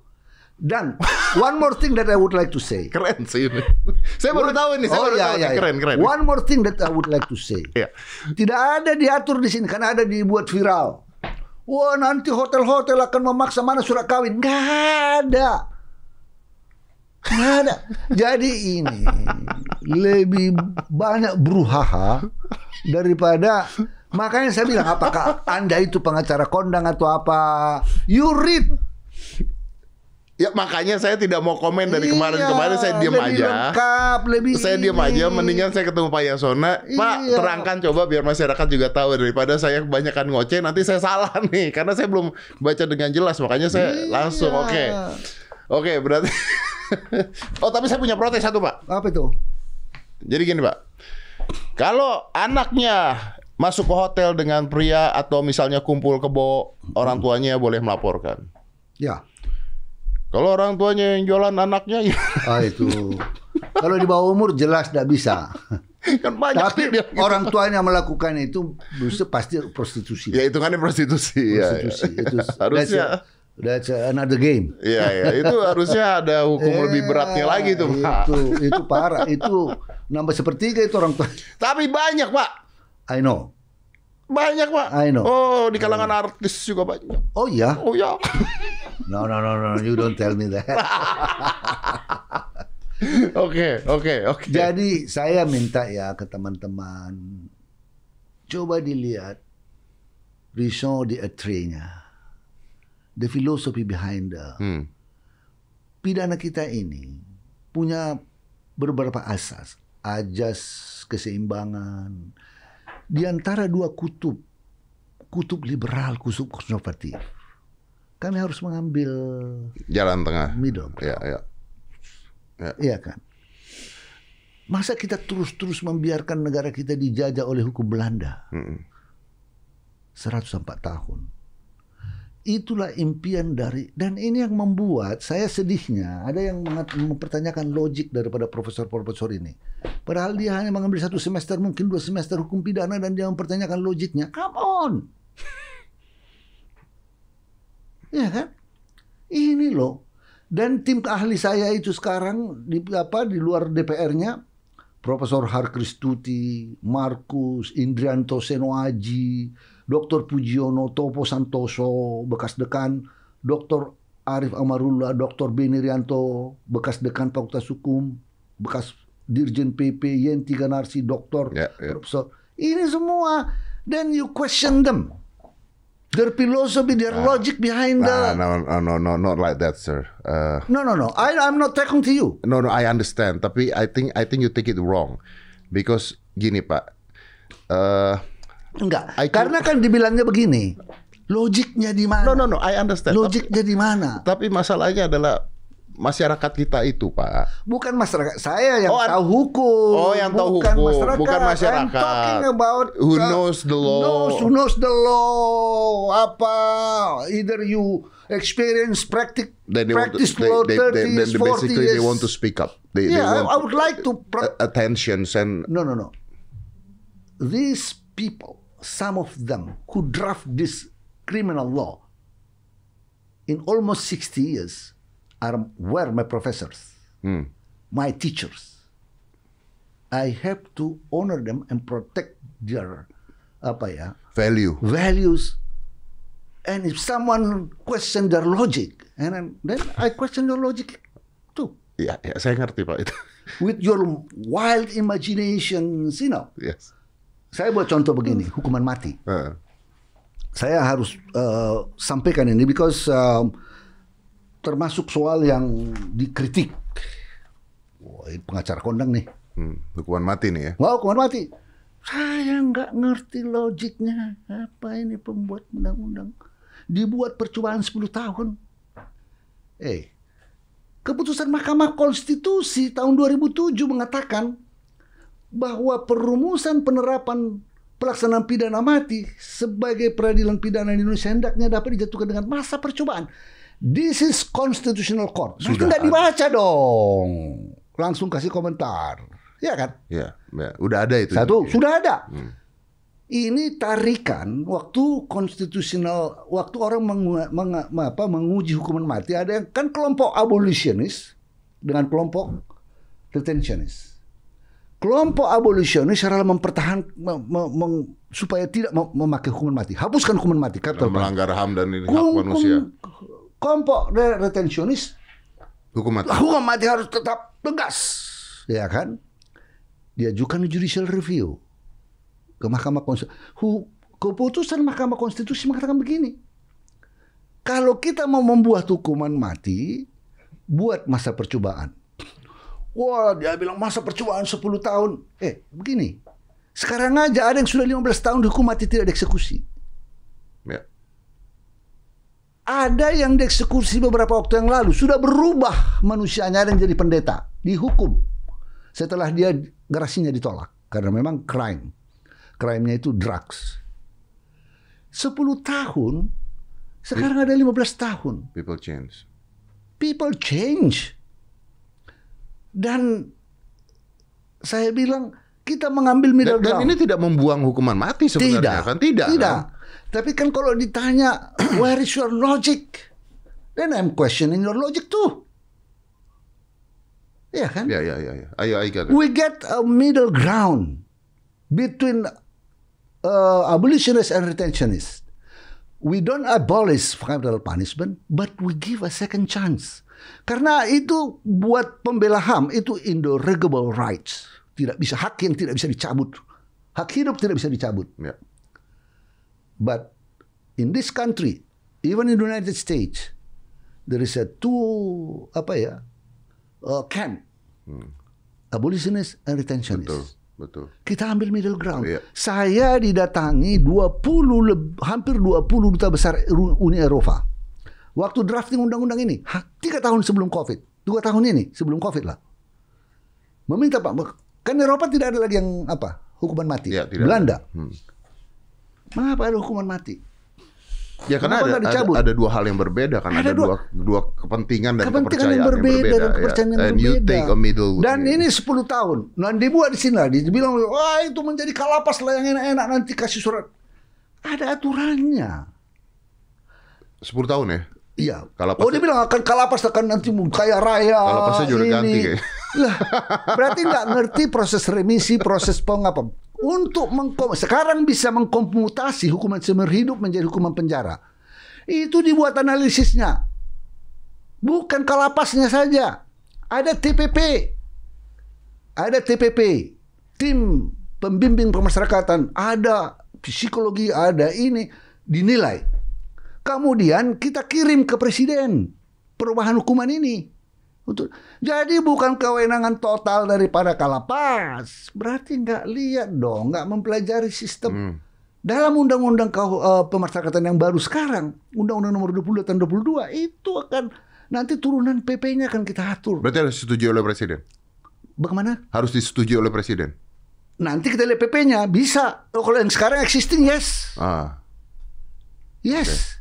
Dan one more thing that I would like to say. Keren sih ini. Saya baru tahu ini, saya oh, baru iya, tahu. Iya, iya, keren, keren. One more thing that I would like to say. Iya. Tidak ada diatur di sini karena ada dibuat viral. Wah, nanti hotel-hotel akan memaksa mana surat kawin. Nggak ada. Nggak ada. Jadi ini lebih banyak bruhaha daripada makanya saya bilang apakah anda itu pengacara kondang atau apa? You read. Ya makanya saya tidak mau komen dari kemarin-kemarin iya, saya diam aja. Lengkap, lebih saya diam aja mendingan saya ketemu Pak Yasona. Iya. Pak, terangkan coba biar masyarakat juga tahu daripada saya kebanyakan ngoceh nanti saya salah nih karena saya belum baca dengan jelas makanya saya iya. langsung oke. Okay. Oke, okay, berarti oh tapi saya punya protes satu pak. Apa itu? Jadi gini pak, kalau anaknya masuk ke hotel dengan pria atau misalnya kumpul kebo, orang tuanya boleh melaporkan. Ya. Kalau orang tuanya yang jualan anaknya ya. Ah itu. Kalau di bawah umur jelas tidak bisa. Kan banyak Tapi dia gitu. orang tuanya melakukan itu pasti prostitusi. Ya itu kan prostitusi. Prostitusi. Ya, ya. Itu, Harusnya. That's another game. Iya, iya. Itu harusnya ada hukum yeah, lebih beratnya lagi tuh, Pak. Itu, itu parah. Itu nambah sepertiga itu orang tua. Tapi banyak, Pak. I know. Banyak, Pak. I know. Oh, di kalangan artis juga banyak. Oh iya? Oh iya. no, no, no, no. You don't tell me that. Oke, oke, oke. Jadi saya minta ya ke teman-teman. Coba dilihat. Rison di atreenya the philosophy behind the hmm. pidana kita ini punya beberapa asas, ajas keseimbangan di antara dua kutub, kutub liberal, kutub konservatif. Kami harus mengambil jalan tengah. Middle. Ya, ya. Ya. Iya kan? Masa kita terus-terus membiarkan negara kita dijajah oleh hukum Belanda? hmm. 104 tahun Itulah impian dari dan ini yang membuat saya sedihnya ada yang mempertanyakan logik daripada profesor-profesor ini. Padahal dia hanya mengambil satu semester mungkin dua semester hukum pidana dan dia mempertanyakan logiknya. Come on. ya kan? Ini loh. Dan tim ahli saya itu sekarang di apa di luar DPR-nya Profesor Har Harkristuti, Markus, Indrianto Senoaji, Dr. Pujiono, Topo Santoso, bekas dekan, Dr. Arif Amarullah, Dr. Beni Rianto, bekas dekan Fakultas Hukum, bekas Dirjen PP, Yenti Ganarsi, doktor, yeah, yeah. profesor. Ini semua, then you question them. Their philosophy, their uh, logic behind nah, the. No, no, no, no, not like that, sir. Uh, no, no, no. I, I'm not talking to you. No, no, I understand. Tapi I think, I think you take it wrong, because gini, Pak. Uh, Enggak. I Karena kan dibilangnya begini. Logiknya di mana? No no no, I understand. Logiknya di mana? Tapi masalahnya adalah masyarakat kita itu, Pak. Bukan masyarakat saya yang oh, tahu hukum. Oh, yang tahu bukan hukum, masyarakat. bukan masyarakat. I'm talking about who the, knows the law. Knows, who knows the law. Apa either you experience practice then they practice want to, they, law they, 30 they, they, years, they basically years. they want to speak up. They, yeah, they want I, I would like to attentions and No, no, no. These people some of them who draft this criminal law in almost 60 years are, were my professors, mm. my teachers. I have to honor them and protect their apa ya, value values. And if someone question their logic, and then, then I question your logic too. yeah, yeah, saya ngerti pak With your wild imaginations, you know. Yes. Saya buat contoh begini, hukuman mati. Uh. Saya harus uh, sampaikan ini because uh, termasuk soal yang dikritik. Wah, ini pengacara kondang nih. Hmm, hukuman mati nih ya? Wah, hukuman mati. Saya nggak ngerti logiknya. Apa ini pembuat undang-undang? Dibuat percobaan 10 tahun. Eh, keputusan Mahkamah Konstitusi tahun 2007 mengatakan bahwa perumusan penerapan pelaksanaan pidana mati sebagai peradilan pidana di Indonesia hendaknya dapat dijatuhkan dengan masa percobaan. This is constitutional court. Sudah nggak dibaca dong. Langsung kasih komentar. Ya kan? Ya, ya. udah ada itu. Satu, ya. sudah ada. Hmm. Ini tarikan waktu konstitusional, waktu orang mengu, meng, apa, menguji hukuman mati ada yang kan kelompok abolisionis dengan kelompok retentionist kelompok abolisionis secara mempertahankan me, me, supaya tidak memakai hukuman mati, hapuskan hukuman mati, kata melanggar HAM dan ini hak manusia. Kelompok retensionis hukum mati. Hukum mati harus tetap tegas, ya kan? Diajukan judicial review ke Mahkamah Konstitusi. Keputusan Mahkamah Konstitusi mengatakan begini. Kalau kita mau membuat hukuman mati, buat masa percobaan. Wah, dia bilang masa percobaan 10 tahun. Eh, begini. Sekarang aja ada yang sudah 15 tahun dihukum mati tidak dieksekusi. Ya. Ada yang dieksekusi beberapa waktu yang lalu sudah berubah manusianya ada yang jadi pendeta, dihukum setelah dia gerasinya ditolak karena memang crime. Crime-nya itu drugs. 10 tahun sekarang ada 15 tahun. People change. People change. Dan saya bilang kita mengambil middle dan, ground. Dan ini tidak membuang hukuman mati sebenarnya tidak, kan? Tidak. Tidak. Kan? Tapi kan kalau ditanya where is your logic? Then I'm questioning your logic too. Iya kan? Iya, iya, iya. Ya. Ayo, ayo, ayo. We get a middle ground between uh, abolitionists and retentionist. We don't abolish capital punishment, but we give a second chance. Karena itu buat pembela HAM itu indoregable rights. Tidak bisa hak yang tidak bisa dicabut. Hak hidup tidak bisa dicabut. Yeah. But in this country, even in the United States, there is a two apa ya uh, camp, hmm. abolitionist and retentionist. Betul. Betul. Kita ambil middle ground. Yeah. Saya didatangi 20 hampir 20 duta besar Uni Eropa. Waktu drafting undang-undang ini, tiga tahun sebelum COVID, dua tahun ini sebelum COVID lah, meminta Pak, kan Eropa tidak ada lagi yang apa hukuman mati, ya, tidak Belanda. Hmm. Mengapa ada hukuman mati? Ya karena ada, ada, ada dua hal yang berbeda kan ada, ada dua, dua kepentingan dan kepentingan kepercayaan yang berbeda, ya. yang berbeda dan kepercayaan ya. yang berbeda. dan ini 10 tahun. Nah dibuat di sini lah dibilang wah itu menjadi kalapas lah yang enak-enak nanti kasih surat. Ada aturannya. 10 tahun ya? Iya. Kalapas oh dia bilang akan kalapas akan nanti kaya raya. Kalapasnya juga ini. ganti Lah, berarti nggak ngerti proses remisi, proses pengapa. Untuk mengkom sekarang bisa mengkomputasi hukuman seumur hidup menjadi hukuman penjara. Itu dibuat analisisnya. Bukan kalapasnya saja. Ada TPP. Ada TPP. Tim pembimbing pemasyarakatan. Ada psikologi, ada ini. Dinilai Kemudian kita kirim ke presiden perubahan hukuman ini. Untuk, jadi bukan kewenangan total daripada kalapas. Berarti nggak lihat dong, nggak mempelajari sistem. Hmm. Dalam undang-undang uh, pemasyarakatan yang baru sekarang, undang-undang nomor 20 tahun 22 itu akan nanti turunan PP-nya akan kita atur. Berarti harus disetujui oleh presiden. Bagaimana? Harus disetujui oleh presiden. Nanti kita lihat PP-nya bisa. Oh, kalau yang sekarang existing yes. Ah. Yes. Okay.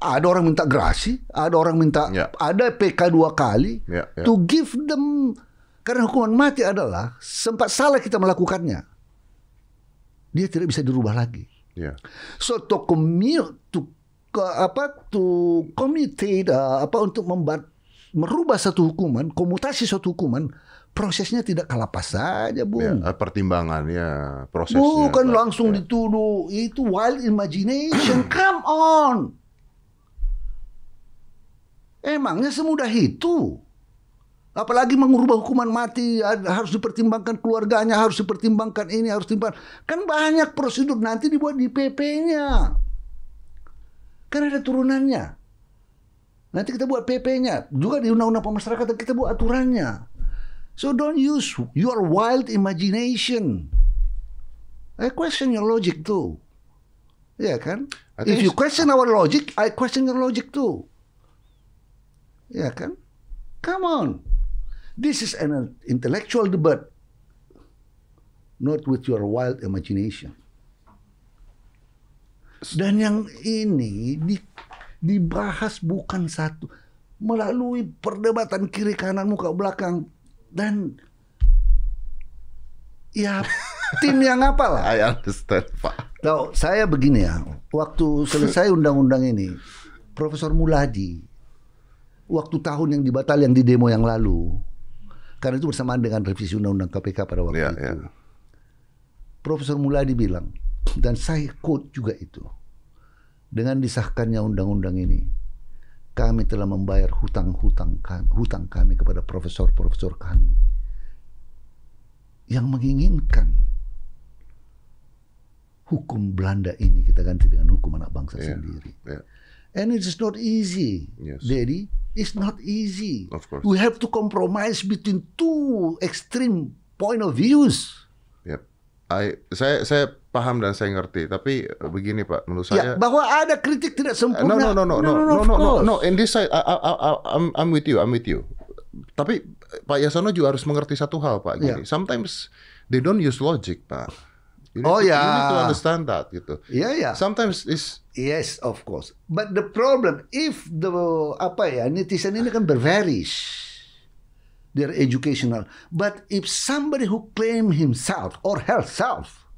Ada orang minta grasi, ada orang minta ya. ada PK dua kali ya, ya. to give them karena hukuman mati adalah sempat salah kita melakukannya. Dia tidak bisa dirubah lagi. Ya. So to commute to ke, apa to commutate uh, apa untuk membuat merubah satu hukuman, komutasi satu hukuman, prosesnya tidak kalapas saja, Bung. Ya, eh, pertimbangan ya prosesnya. Bukan nah, langsung ya. dituduh, itu wild imagination. Come on. Emangnya semudah itu? Apalagi mengubah hukuman mati harus dipertimbangkan keluarganya, harus dipertimbangkan ini, harus timbang. Kan banyak prosedur nanti dibuat di PP-nya. Kan ada turunannya. Nanti kita buat PP-nya. Juga di undang-undang pemasyarakatan kita buat aturannya. So don't use your wild imagination. I question your logic too. Ya yeah, kan? If you question our logic, I question your logic too. Ya kan? Come on. This is an intellectual debate. Not with your wild imagination. Dan yang ini di, dibahas bukan satu. Melalui perdebatan kiri kanan muka belakang. Dan ya tim yang apa lah. I understand Pak. Tahu saya begini ya. Waktu selesai undang-undang ini. Profesor Muladi waktu tahun yang dibatal yang di demo yang lalu. Karena itu bersamaan dengan revisi undang-undang KPK pada waktu yeah, itu. Yeah. Profesor Muladi dibilang dan saya quote juga itu. Dengan disahkannya undang-undang ini, kami telah membayar hutang-hutang hutang kami kepada profesor-profesor kami yang menginginkan hukum Belanda ini kita ganti dengan hukum anak bangsa yeah. sendiri. Yeah. And it is not easy, yes. Daddy. It's not easy. Of course. We have to compromise between two extreme point of views. Yep. I, saya saya paham dan saya ngerti, tapi eh, begini Pak, menurut ya, saya ya, bahwa ada kritik tidak eh, sempurna. No no no no no no no no, no, no. in this side I, I, I, I'm I'm with you, I'm with you. Tapi Pak Yasono juga harus mengerti satu hal Pak, gini. Yeah. Sometimes they don't use logic Pak. You need oh ya. yeah. You need to ya. understand that gitu. Iya yeah, ya. Yeah. Sometimes is Yes, of course. But the problem, if the apa ya netizen ini kan bervaries, they're educational. But if somebody who claim himself or herself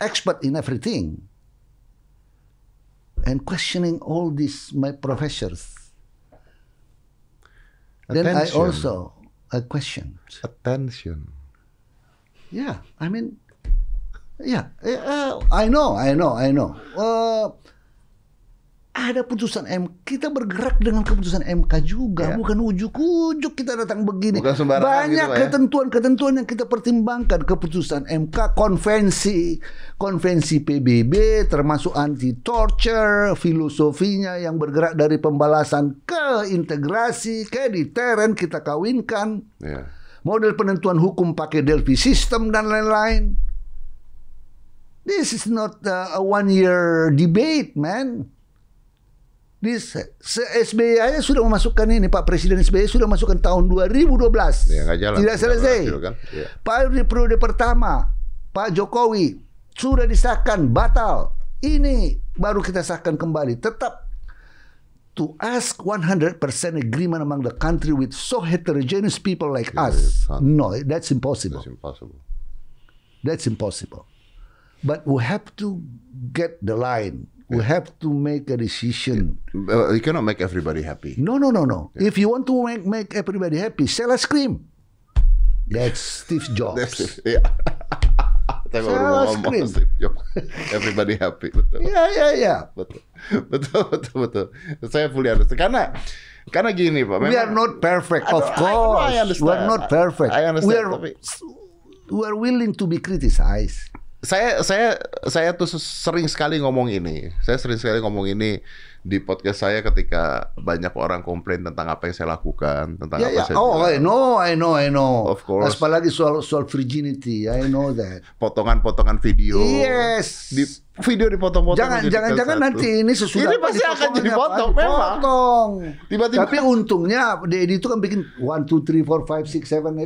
expert in everything and questioning all these my professors, Attention. then I also I question. Attention. Yeah, I mean Ya, yeah, uh, eh, I know, I know, I know. Uh, ada putusan MK, kita bergerak dengan keputusan MK juga, yeah. bukan ujuk-ujuk kita datang begini. Banyak gitu, ya. ketentuan-ketentuan gitu, ya? yang kita pertimbangkan, keputusan MK, konvensi, konvensi PBB, termasuk anti torture, filosofinya yang bergerak dari pembalasan ke integrasi, ke deteren kita kawinkan, yeah. model penentuan hukum pakai Delphi system dan lain-lain. This is not a one-year debate, man. This SBY aja sudah memasukkan ini Pak Presiden SBY sudah masukkan tahun 2012. Ya, jalan, Tidak selesai. Jalan, kan? ya. Pak di periode pertama Pak Jokowi sudah disahkan batal. Ini baru kita sahkan kembali. Tetap to ask 100% agreement among the country with so heterogeneous people like iya, iya, us. No, that's impossible. That's impossible. That's impossible. But we have to get the line. We have to make a decision. You cannot make everybody happy. No, no, no, no. Yeah. If you want to make, make everybody happy, sell ice cream. That's Steve Jobs. That's, yeah. sell Everybody happy. Betul. Ya, ya, ya. Betul. Betul, betul, betul. Saya fully understand. Karena karena gini, Pak. Memang, we are not perfect, of course. I, I We are not perfect. I understand. We are, tapi... we are willing to be criticized saya saya saya tuh sering sekali ngomong ini. Saya sering sekali ngomong ini di podcast saya ketika banyak orang komplain tentang apa yang saya lakukan, tentang yeah, apa yeah. saya Oh, I know, I know, I know. Of course. Apalagi soal soal virginity, I know that. Potongan-potongan video. Yes. Di video dipotong-potong. Jangan jangan kan jangan nanti ini sesudah ini pasti akan jadi potong memang. Potong. Tiba-tiba. Tapi untungnya Dedi itu kan bikin one two three four five six seven.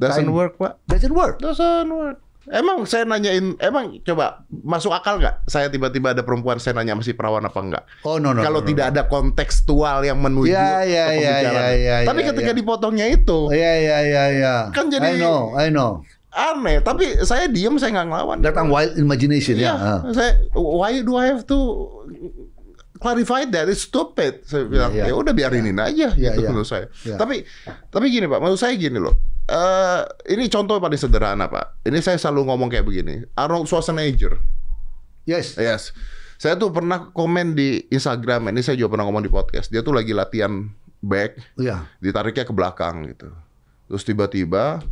Doesn't time. work, Pak. Doesn't work. Doesn't work. Emang saya nanyain, emang coba masuk akal nggak? Saya tiba-tiba ada perempuan saya nanya masih perawan apa enggak? Oh no no. Kalau no, no, tidak no. ada kontekstual yang menuju ya, ya, ke ya, ya, pembicaraan. Ya, ya, ya, tapi ketika ya. dipotongnya itu, oh, ya ya ya ya. Kan jadi. I know, I know. Aneh, tapi saya diem, saya nggak ngelawan. Datang wild imagination ya. ya. why do I have to clarify that it's stupid. Saya iya, bilang ya, yeah. ya udah biarinin iya. yeah. aja ya, gitu yeah. menurut saya. Yeah. Tapi tapi gini Pak, menurut saya gini loh. Uh, ini contoh paling sederhana Pak. Ini saya selalu ngomong kayak begini. Arnold Schwarzenegger. Yes. Yes. Saya tuh pernah komen di Instagram, ini saya juga pernah ngomong di podcast. Dia tuh lagi latihan back, Iya. yeah. ditariknya ke belakang gitu. Terus tiba-tiba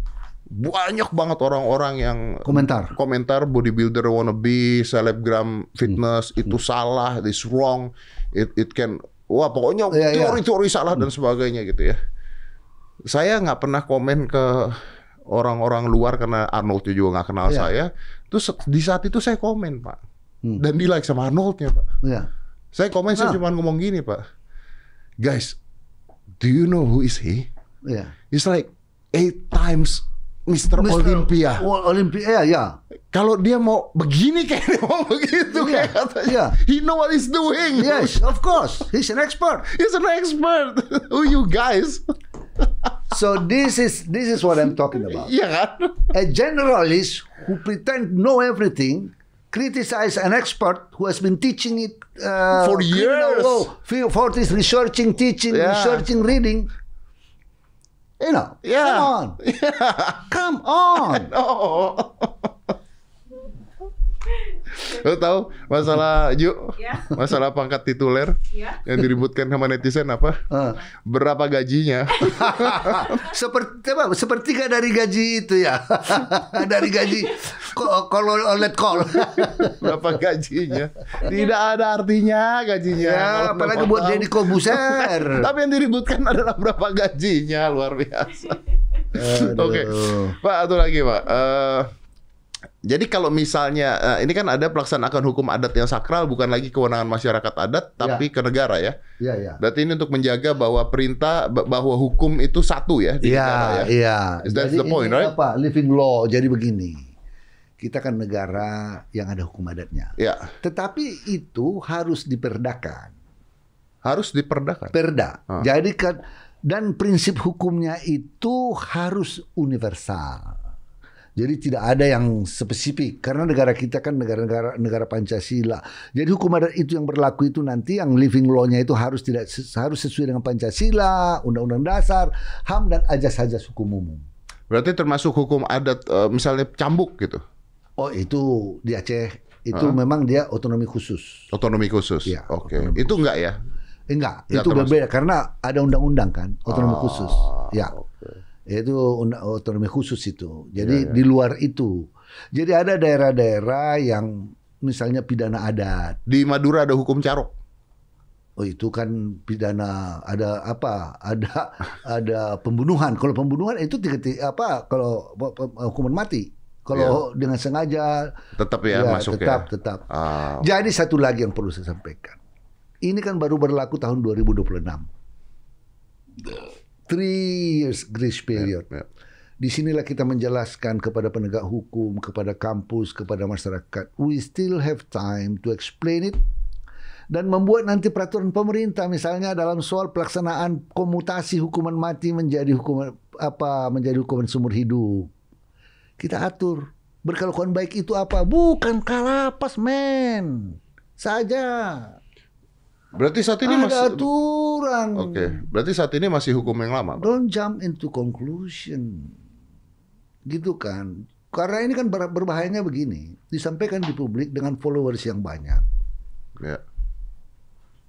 banyak banget orang-orang yang komentar komentar bodybuilder wannabe selebgram fitness hmm. itu salah this wrong it it can wah pokoknya iya, iya. teori-teori yeah, salah hmm. dan sebagainya gitu ya saya nggak pernah komen ke orang-orang luar karena Arnold juga nggak kenal yeah. saya terus di saat itu saya komen pak hmm. dan di like sama Arnoldnya pak yeah. saya komen nah. saya cuma ngomong gini pak guys do you know who is he yeah. it's like eight times Mr. Mr. Olympia. Olympia, ya. Kalau dia mau begini kayak dia mau begitu yeah. kayak katanya. Yeah. He know what he's doing. Yes, of course. He's an expert. He's an expert. Who you guys? so this is this is what I'm talking about. Yeah. A generalist who pretend know everything criticize an expert who has been teaching it uh, for years. Oh, for this researching, teaching, yeah. researching, reading. You know, yeah. come on. Yeah. Come on. Oh. Lo tahu masalah yuk ya. masalah pangkat tituler ya. yang diributkan sama netizen apa? Ah. Berapa gajinya? seperti apa? Sepertiga dari gaji itu ya. dari gaji kalau oleh call. Berapa gajinya? Tidak ada artinya gajinya. Ya, apalagi buat Deddy Kobuser. Tapi yang diributkan adalah berapa gajinya luar biasa. Oke, okay. Pak, satu lagi Pak. Uh, jadi kalau misalnya eh, ini kan ada pelaksanaan hukum adat yang sakral bukan lagi kewenangan masyarakat adat iya. tapi ya. ke negara ya. Iya iya. Berarti ini untuk menjaga bahwa perintah bahwa hukum itu satu ya di ya, negara ya. Iya. That's Jadi the point, right? Apa? Living law. Jadi begini. Kita kan negara yang ada hukum adatnya. Iya. Tetapi itu harus diperdakan. Harus diperdakan. Perda. Hmm. Jadi kan dan prinsip hukumnya itu harus universal jadi tidak ada yang spesifik karena negara kita kan negara-negara negara Pancasila. Jadi hukum adat itu yang berlaku itu nanti yang living law-nya itu harus tidak harus sesuai dengan Pancasila, Undang-Undang Dasar, HAM dan ajas-ajas hukum umum. Berarti termasuk hukum adat eh, misalnya cambuk gitu. Oh, itu di Aceh itu -huh. memang dia otonomi khusus. Otonomi khusus. Ya, Oke. Okay. Itu enggak ya? Enggak, enggak itu termasuk. berbeda karena ada undang-undang kan, otonomi oh, khusus. Ya yaitu otonomi khusus itu. Jadi ya, ya. di luar itu. Jadi ada daerah-daerah yang misalnya pidana adat. Di Madura ada hukum carok. Oh itu kan pidana ada apa? Ada ada pembunuhan. Kalau pembunuhan itu tiga, tiga apa? Kalau hukuman mati. Kalau ya. dengan sengaja tetap ya, ya masuk tetap, ya. Tetap tetap. Ah. Jadi satu lagi yang perlu saya sampaikan. Ini kan baru berlaku tahun 2026 three years grace period. Yeah, yeah. Disinilah kita menjelaskan kepada penegak hukum, kepada kampus, kepada masyarakat. We still have time to explain it dan membuat nanti peraturan pemerintah misalnya dalam soal pelaksanaan komutasi hukuman mati menjadi hukuman apa menjadi hukuman seumur hidup. Kita atur berkelakuan baik itu apa? Bukan kalapas, men. Saja. Berarti saat ini masih aturan. Oke, okay. berarti saat ini masih hukum yang lama. Pak? Don't jump into conclusion. Gitu kan. Karena ini kan berbahayanya begini, disampaikan di publik dengan followers yang banyak. Ya.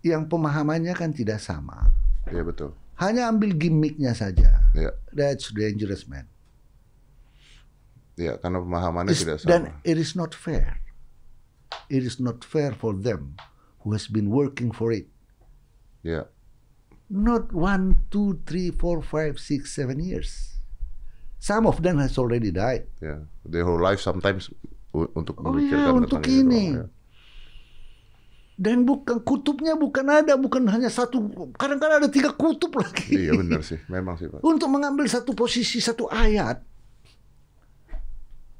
Yang pemahamannya kan tidak sama. Iya betul. Hanya ambil gimmicknya saja. Ya. That's dangerous man. Ya, karena pemahamannya It's, tidak sama. Dan it is not fair. It is not fair for them who has been working for it. Yeah. Not one, two, three, four, five, six, seven years. Some of them has already died. Yeah, their whole life sometimes untuk oh memikirkan untuk tentang ini. Dan bukan kutubnya bukan ada, bukan hanya satu. Kadang-kadang ada tiga kutub lagi. Iya benar sih, memang sih Pak. Untuk mengambil satu posisi satu ayat,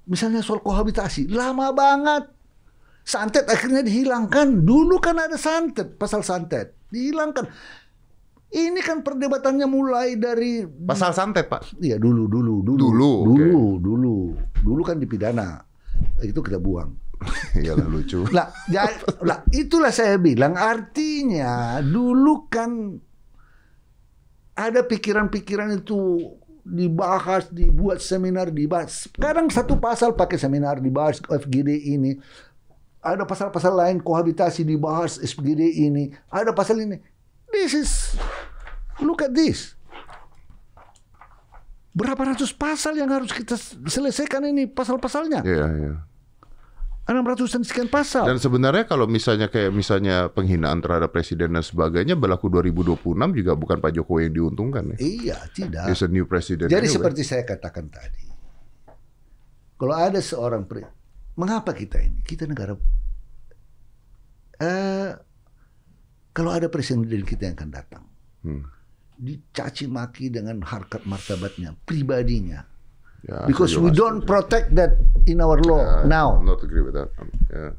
misalnya soal kohabitasi, lama banget. Santet akhirnya dihilangkan. Dulu kan ada santet, pasal santet. Dihilangkan. Ini kan perdebatannya mulai dari pasal santet, Pak. Iya, dulu dulu dulu. Dulu, dulu, okay. dulu. Dulu kan dipidana. Itu kita buang. Iyalah lucu. Lah, ya, lah, itulah saya bilang artinya dulu kan ada pikiran-pikiran itu dibahas, dibuat seminar dibahas. Sekarang satu pasal pakai seminar dibahas FGD ini ada pasal-pasal lain kohabitasi dibahas SPGD ini, ada pasal ini. This is look at this. Berapa ratus pasal yang harus kita selesaikan ini pasal-pasalnya? Iya, yeah, iya. Yeah. 600 sekian pasal. Dan sebenarnya kalau misalnya kayak misalnya penghinaan terhadap presiden dan sebagainya berlaku 2026 juga bukan Pak Jokowi yang diuntungkan ya. Iya, tidak. It's new president. Jadi anyway. seperti saya katakan tadi. Kalau ada seorang mengapa kita ini? Kita negara uh, kalau ada presiden kita yang akan datang, hmm. dicaci maki dengan harkat martabatnya, pribadinya. Yeah, Because we don't protect that in our law yeah, now. I not agree with that. Yeah.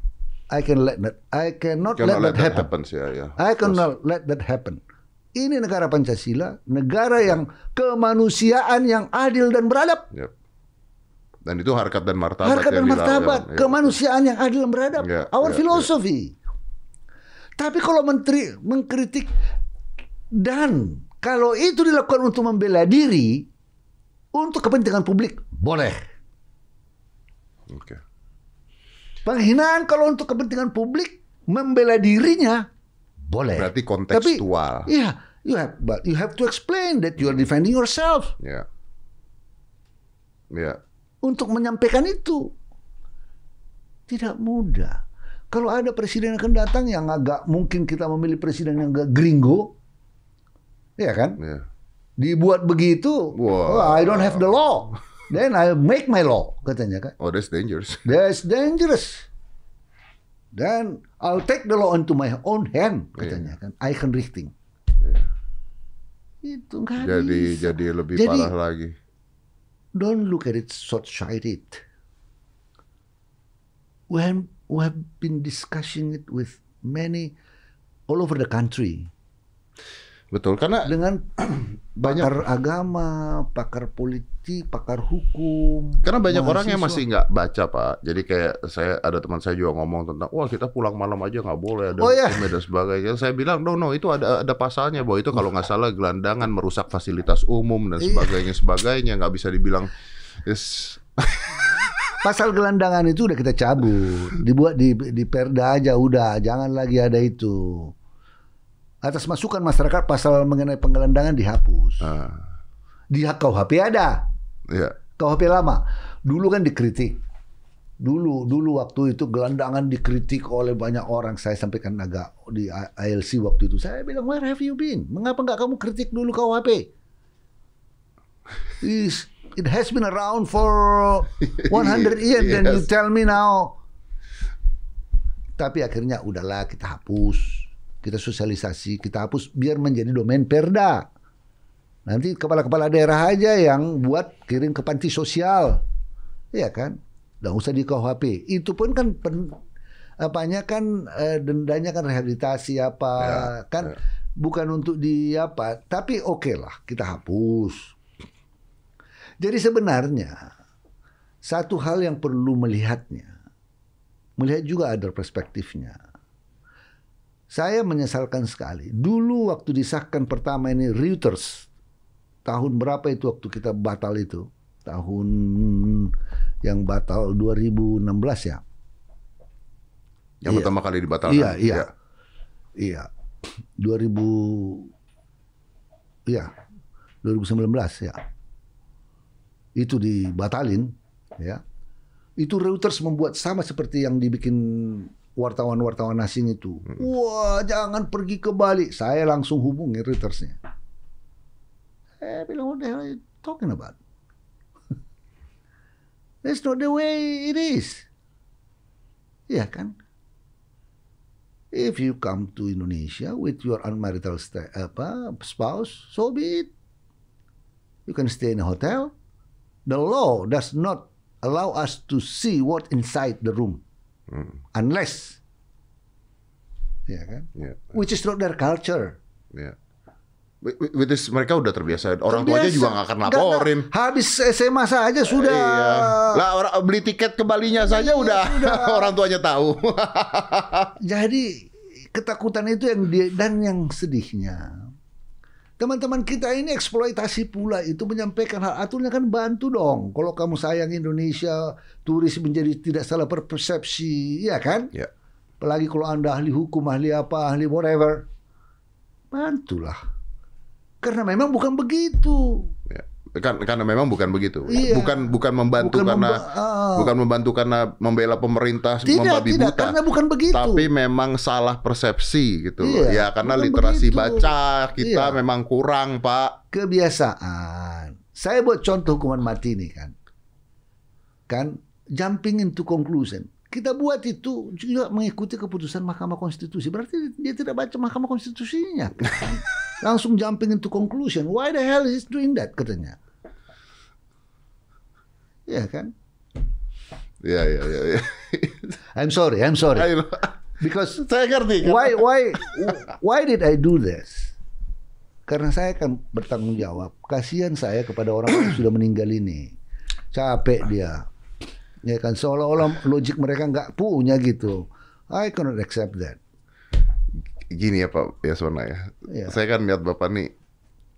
I can let that. I cannot, let, let that, happen. Happens, yeah, yeah. I cannot let that happen. Ini negara Pancasila, negara yeah. yang kemanusiaan yang adil dan beradab. Yep. Dan itu harkat dan martabat. Harkat dan martabat, ya. kemanusiaan yang adil dan beradab. Ya, Our ya, ya. philosophy. Ya. Tapi kalau menteri mengkritik dan kalau itu dilakukan untuk membela diri untuk kepentingan publik boleh. Okay. Penghinaan kalau untuk kepentingan publik membela dirinya boleh. Berarti kontekstual. Tapi, iya, you have, but you have to explain that you are defending yourself. Ya. Yeah. Ya. Yeah untuk menyampaikan itu. Tidak mudah. Kalau ada presiden yang akan datang yang agak mungkin kita memilih presiden yang agak gringo, Iya kan? Yeah. Dibuat begitu, wow. oh, I don't have the law. Then I make my law, katanya kan. Oh, that's dangerous. That's dangerous. Then I'll take the law into my own hand, iya. katanya yeah. I can Richting. Yeah. Itu kan. jadi, bisa. Jadi lebih jadi, parah lagi don't look at it short sighted. We have, we have been discussing it with many all over the country. Betul, karena dengan pakar agama, pakar politik pakar hukum. Karena banyak mahasiswa. orang yang masih nggak baca pak. Jadi kayak saya ada teman saya juga ngomong tentang, wah kita pulang malam aja nggak boleh ada oh, ya. dan sebagainya. Saya bilang, no no itu ada ada pasalnya bahwa itu kalau nggak salah gelandangan merusak fasilitas umum dan iya. sebagainya sebagainya nggak bisa dibilang. Yes. Pasal gelandangan itu udah kita cabut, dibuat di, di Perda aja udah, jangan lagi ada itu. Atas masukan masyarakat pasal mengenai penggelandangan dihapus. Uh. Di HKUHP ada. Yeah. Iya. KUHP lama. Dulu kan dikritik. Dulu, dulu waktu itu gelandangan dikritik oleh banyak orang. Saya sampaikan agak di ALC waktu itu. Saya bilang, where have you been? Mengapa nggak kamu kritik dulu KUHP? Is it has been around for 100 years yes. then you tell me now. Tapi akhirnya udahlah kita hapus. Kita sosialisasi, kita hapus biar menjadi domain Perda. Nanti kepala-kepala daerah aja yang buat kirim ke panti sosial. Iya kan? Nggak usah di KUHP. Itu pun kan pen, apanya kan e, dendanya kan rehabilitasi apa ya, ya. kan ya. bukan untuk di apa, tapi oke okay lah kita hapus. Jadi sebenarnya satu hal yang perlu melihatnya. Melihat juga ada perspektifnya. Saya menyesalkan sekali. Dulu waktu disahkan pertama ini Reuters tahun berapa itu waktu kita batal itu? Tahun yang batal 2016 ya. Yang iya. pertama kali dibatalkan. Iya, iya. Iya. iya. 2000 iya. 2019 ya. Itu dibatalin ya. Itu Reuters membuat sama seperti yang dibikin wartawan-wartawan asing itu. Hmm. Wah, jangan pergi ke Bali. Saya langsung hubungi Reutersnya. Eh bilang what the hell are you talking about? That's not the way it is. Ya kan? If you come to Indonesia with your unmarital apa, spouse, so be it. You can stay in a hotel. The law does not allow us to see what inside the room, hmm. unless, ya kan? Yeah. Which is not their culture. Yeah. With this, mereka udah terbiasa. Orang terbiasa. tuanya juga gak akan laporin. Gak, gak. Habis SMA saja sudah. Iya. Lah beli tiket ke Balinya iya, saja iya, udah. sudah. orang tuanya tahu. Jadi ketakutan itu yang dia dan yang sedihnya. Teman-teman kita ini eksploitasi pula itu menyampaikan hal aturnya kan bantu dong. Kalau kamu sayang Indonesia, turis menjadi tidak salah persepsi ya kan? Ya. Apalagi kalau Anda ahli hukum, ahli apa, ahli whatever. Bantulah karena memang bukan begitu. Ya, kan, karena memang bukan begitu. Ya, iya. Bukan bukan membantu bukan karena memba uh, bukan membantu karena membela pemerintah tidak, membabi tidak, buta. karena bukan begitu. Tapi memang salah persepsi gitu iya, Ya karena literasi begitu. baca kita iya. memang kurang, Pak. Kebiasaan. Saya buat contoh hukuman mati ini kan. Kan jumping into conclusion kita buat itu juga mengikuti keputusan Mahkamah Konstitusi. Berarti dia tidak baca Mahkamah Konstitusinya. Langsung jumping into conclusion. Why the hell is doing that katanya. Ya kan? Ya ya ya. ya. I'm sorry, I'm sorry. Because saya ngerti. Kan? Why why why did I do this? Karena saya akan bertanggung jawab. Kasihan saya kepada orang yang sudah meninggal ini. Capek dia. Ya kan seolah-olah logik mereka nggak punya gitu. I cannot accept that gini ya Pak Yasona ya. ya. Iya. Saya kan lihat Bapak nih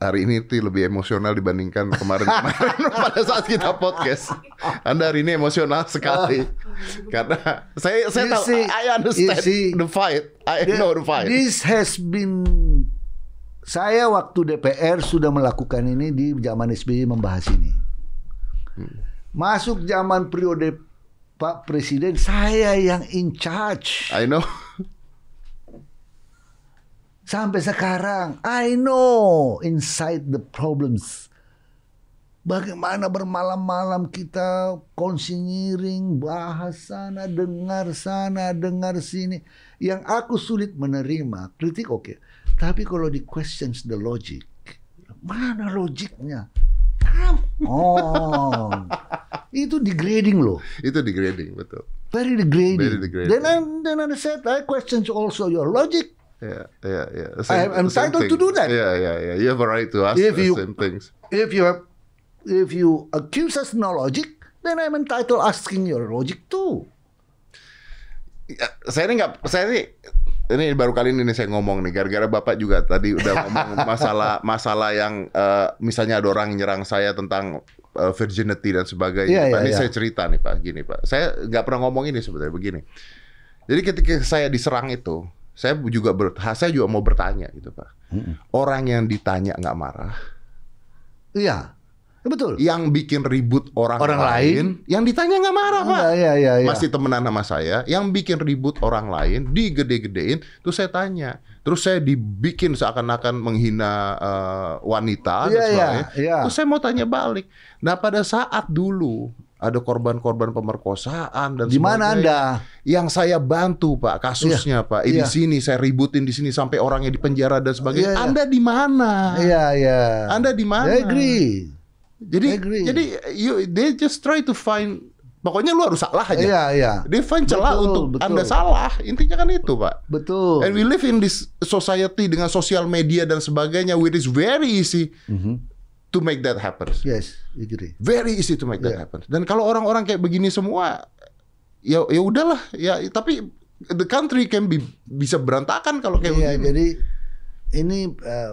hari ini tuh lebih emosional dibandingkan kemarin-kemarin pada saat kita podcast. Anda hari ini emosional sekali. Karena saya saya tahu see, I understand see, the fight. I the, know the fight. This has been saya waktu DPR sudah melakukan ini di zaman SBY membahas ini. Hmm. Masuk zaman periode Pak Presiden, saya yang in charge. I know. Sampai sekarang, I know inside the problems. Bagaimana bermalam-malam kita konsinyering bahas sana, dengar sana, dengar sini. Yang aku sulit menerima, kritik oke. Okay. Tapi kalau di questions the logic, mana logiknya? Oh, Itu degrading loh. Itu degrading, betul. Very degrading. Very degrading. Then, I, then I said, I questions also your logic yeah, yeah, yeah. Same, I am entitled to do that. Yeah, yeah, yeah. You have a right to ask if the you, same things. If you have, if you accuse us no logic, then I'm entitled asking your logic too. Ya, saya ini nggak, saya ini ini baru kali ini saya ngomong nih gara-gara bapak juga tadi udah ngomong masalah masalah yang uh, misalnya ada orang nyerang saya tentang uh, virginity dan sebagainya. Yeah, pak. Yeah, ini yeah. saya cerita nih pak, gini pak. Saya nggak pernah ngomong ini sebetulnya. begini. Jadi ketika saya diserang itu, saya juga ber, saya juga mau bertanya gitu pak. Mm-mm. Orang yang ditanya nggak marah. Iya. Ya, betul. Yang bikin ribut orang, orang lain, lain, yang ditanya nggak marah, Pak. Iya, iya, iya. Masih temenan sama saya, yang bikin ribut orang lain, digede-gedein, terus saya tanya. Terus saya dibikin seakan-akan menghina uh, wanita iya, dan Iya, iya, iya. Terus saya mau tanya balik. Nah, pada saat dulu ada korban-korban pemerkosaan dan di mana Anda? Yang saya bantu, Pak, kasusnya, iya. Pak. Eh, iya. Di sini saya ributin di sini sampai orangnya di penjara dan sebagainya. Iya, iya. Anda di mana? Iya, iya. Anda di mana? Iya, agree. Jadi jadi you they just try to find Pokoknya lu harus salah aja. Iya, iya. They find celah betul, untuk betul. Anda salah. Intinya kan itu, Pak. Betul. And we live in this society dengan sosial media dan sebagainya which is very easy. Mm -hmm to make that happen. Yes, agree. Very easy to make yeah. that happen. Dan kalau orang-orang kayak begini semua, ya ya udahlah. Ya tapi the country can be bisa berantakan kalau kayak yeah, begini. Jadi ini uh,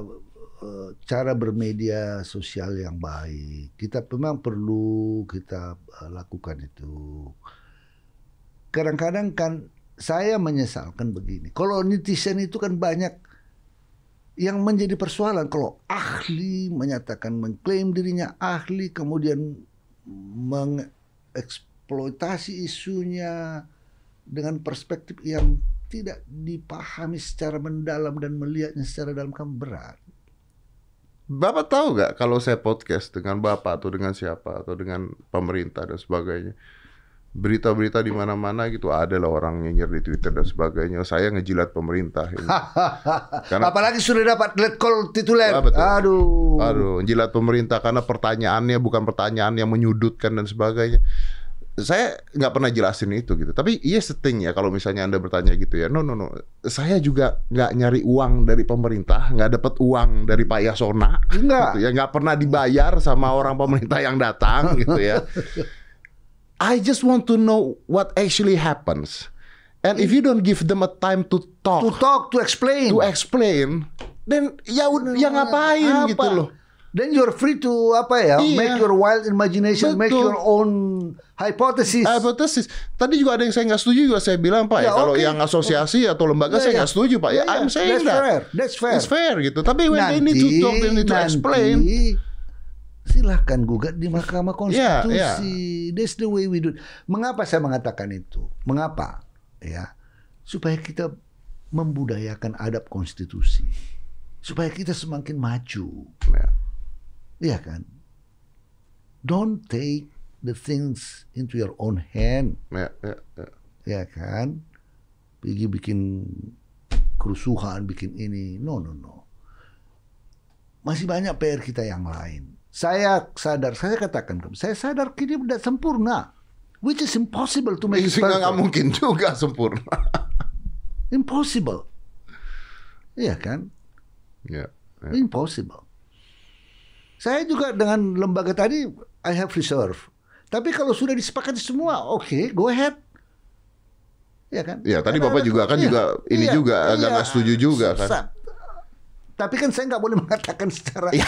cara bermedia sosial yang baik. Kita memang perlu kita uh, lakukan itu. Kadang-kadang kan saya menyesalkan begini. Kalau netizen itu kan banyak yang menjadi persoalan kalau ahli menyatakan mengklaim dirinya ahli kemudian mengeksploitasi isunya dengan perspektif yang tidak dipahami secara mendalam dan melihatnya secara dalam kan berat. Bapak tahu nggak kalau saya podcast dengan bapak atau dengan siapa atau dengan pemerintah dan sebagainya, berita-berita di mana-mana gitu ada lah orang nyinyir di Twitter dan sebagainya. Saya ngejilat pemerintah. Ini. karena, Apalagi sudah dapat let call tituler. Ah, Aduh. Aduh, ngejilat pemerintah karena pertanyaannya bukan pertanyaan yang menyudutkan dan sebagainya. Saya nggak pernah jelasin itu gitu. Tapi iya seting ya kalau misalnya anda bertanya gitu ya. No no no. Saya juga nggak nyari uang dari pemerintah, nggak dapat uang dari Pak Yasona. Enggak. Gitu ya nggak pernah dibayar sama orang pemerintah yang datang gitu ya. I just want to know what actually happens. And if you don't give them a time to talk, to talk, to explain, to explain, then ya ya nah, ngapain apa? gitu loh. Then you're free to apa ya, iya. make your wild imagination, Betul. make your own hypothesis. Hypothesis. Tadi juga ada yang saya nggak setuju juga saya bilang pak ya, ya kalau yang asosiasi atau lembaga ya, saya ya. nggak ya. setuju pak ya, ya. ya, I'm saying That's that. fair. That's fair. It's fair gitu. Tapi when nanti, they need to talk, they need to nanti, explain silahkan gugat di Mahkamah iya, Konstitusi. Yeah, yeah. That's the way we do. Mengapa saya mengatakan itu? Mengapa? Ya, supaya kita membudayakan adab konstitusi, supaya kita semakin maju. Yeah. Iya kan? Don't take the things into your own hand. Yeah, yeah, yeah. Ya kan? Pergi bikin kerusuhan, bikin ini. No, no, no. Masih banyak PR kita yang lain saya sadar, saya katakan saya sadar kini tidak sempurna. Which is impossible to make Sehingga Nggak mungkin juga sempurna. impossible. Iya kan? Yeah, yeah. Impossible. Saya juga dengan lembaga tadi, I have reserve. Tapi kalau sudah disepakati semua, oke, okay, go ahead. Iya kan? Iya, tadi Bapak juga kan iya, juga ini iya, juga agak iya, setuju juga kan. Tapi kan saya nggak boleh mengatakan secara iya.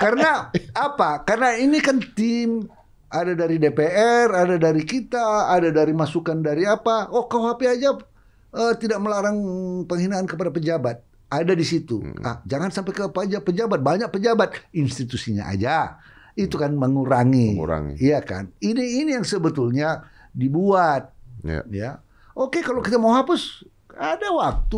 Karena apa? Karena ini kan tim ada dari DPR, ada dari kita, ada dari masukan dari apa. Oh, KUHP aja uh, tidak melarang penghinaan kepada pejabat. Ada di situ. Hmm. Ah, jangan sampai ke pejabat, banyak pejabat, institusinya aja. Itu kan mengurangi. Mengurangi. Iya kan? Ini ini yang sebetulnya dibuat. Ya. Ya. Oke, kalau kita mau hapus ada waktu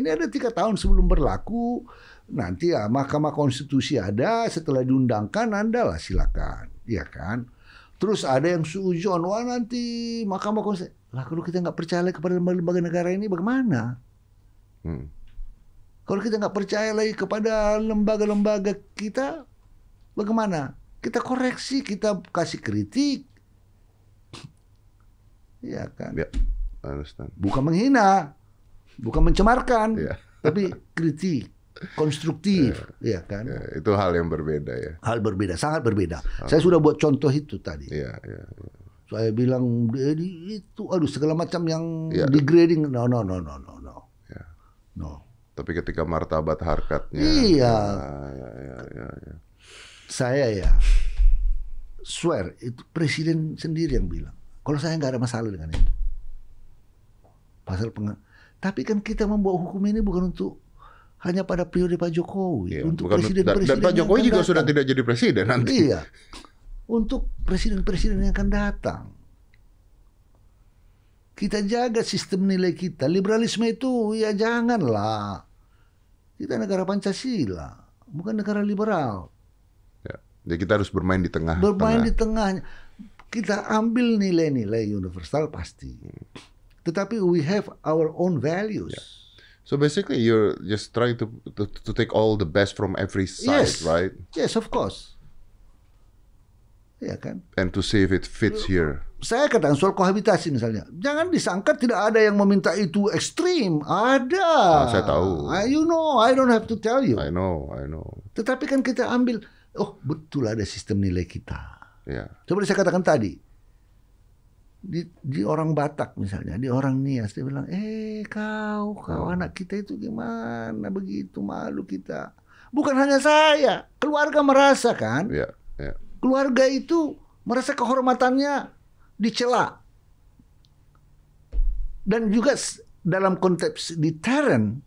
ini ada tiga tahun sebelum berlaku nanti ya Mahkamah Konstitusi ada setelah diundangkan Anda lah silakan, ya kan? Terus ada yang sujon, wah nanti Mahkamah Konstitusi. Lah kalau kita nggak percaya kepada lembaga lembaga negara ini bagaimana? Hmm. Kalau kita nggak percaya lagi kepada lembaga-lembaga kita, bagaimana? Kita koreksi, kita kasih kritik. ya kan? Ya, Bukan menghina, bukan mencemarkan, yeah. tapi kritik konstruktif, ya, ya kan? Ya, itu hal yang berbeda ya. Hal berbeda, sangat berbeda. Ah. Saya sudah buat contoh itu tadi. Ya, ya, ya. Saya bilang itu, aduh segala macam yang ya. degrading, no, no, no, no, no, no. Ya. No. Tapi ketika martabat harkatnya. Iya. Ya, ya, ya, ya. ya. Saya ya, swear itu presiden sendiri yang bilang. Kalau saya nggak ada masalah dengan itu. Pasal pengen. Tapi kan kita membawa hukum ini bukan untuk hanya pada periode Pak Jokowi iya, untuk presiden-presiden dan, dan Pak Jokowi juga datang. sudah tidak jadi presiden nanti. Iya. Untuk presiden-presiden yang akan datang. Kita jaga sistem nilai kita. Liberalisme itu ya janganlah. Kita negara Pancasila, bukan negara liberal. Ya, jadi kita harus bermain di tengah. Bermain tengah. di tengahnya. Kita ambil nilai-nilai universal pasti. Hmm. Tetapi we have our own values. Ya So basically, you're just trying to, to, to take all the best from every side, yes. right? Yes, of course. Ya kan? And to see if it fits here. Saya katakan soal kohabitasi misalnya. Jangan disangka tidak ada yang meminta itu ekstrim. Ada. Nah, saya tahu. I, ah, you know, I don't have to tell you. I know, I know. Tetapi kan kita ambil, oh betul ada sistem nilai kita. Ya. Yeah. Coba saya katakan tadi, di, di orang Batak misalnya, di orang Nias dia bilang, "Eh, kau, kau hmm. anak kita itu gimana begitu malu kita." Bukan hanya saya, keluarga merasa kan? Ya, ya. Keluarga itu merasa kehormatannya dicela. Dan juga dalam konteks deterrent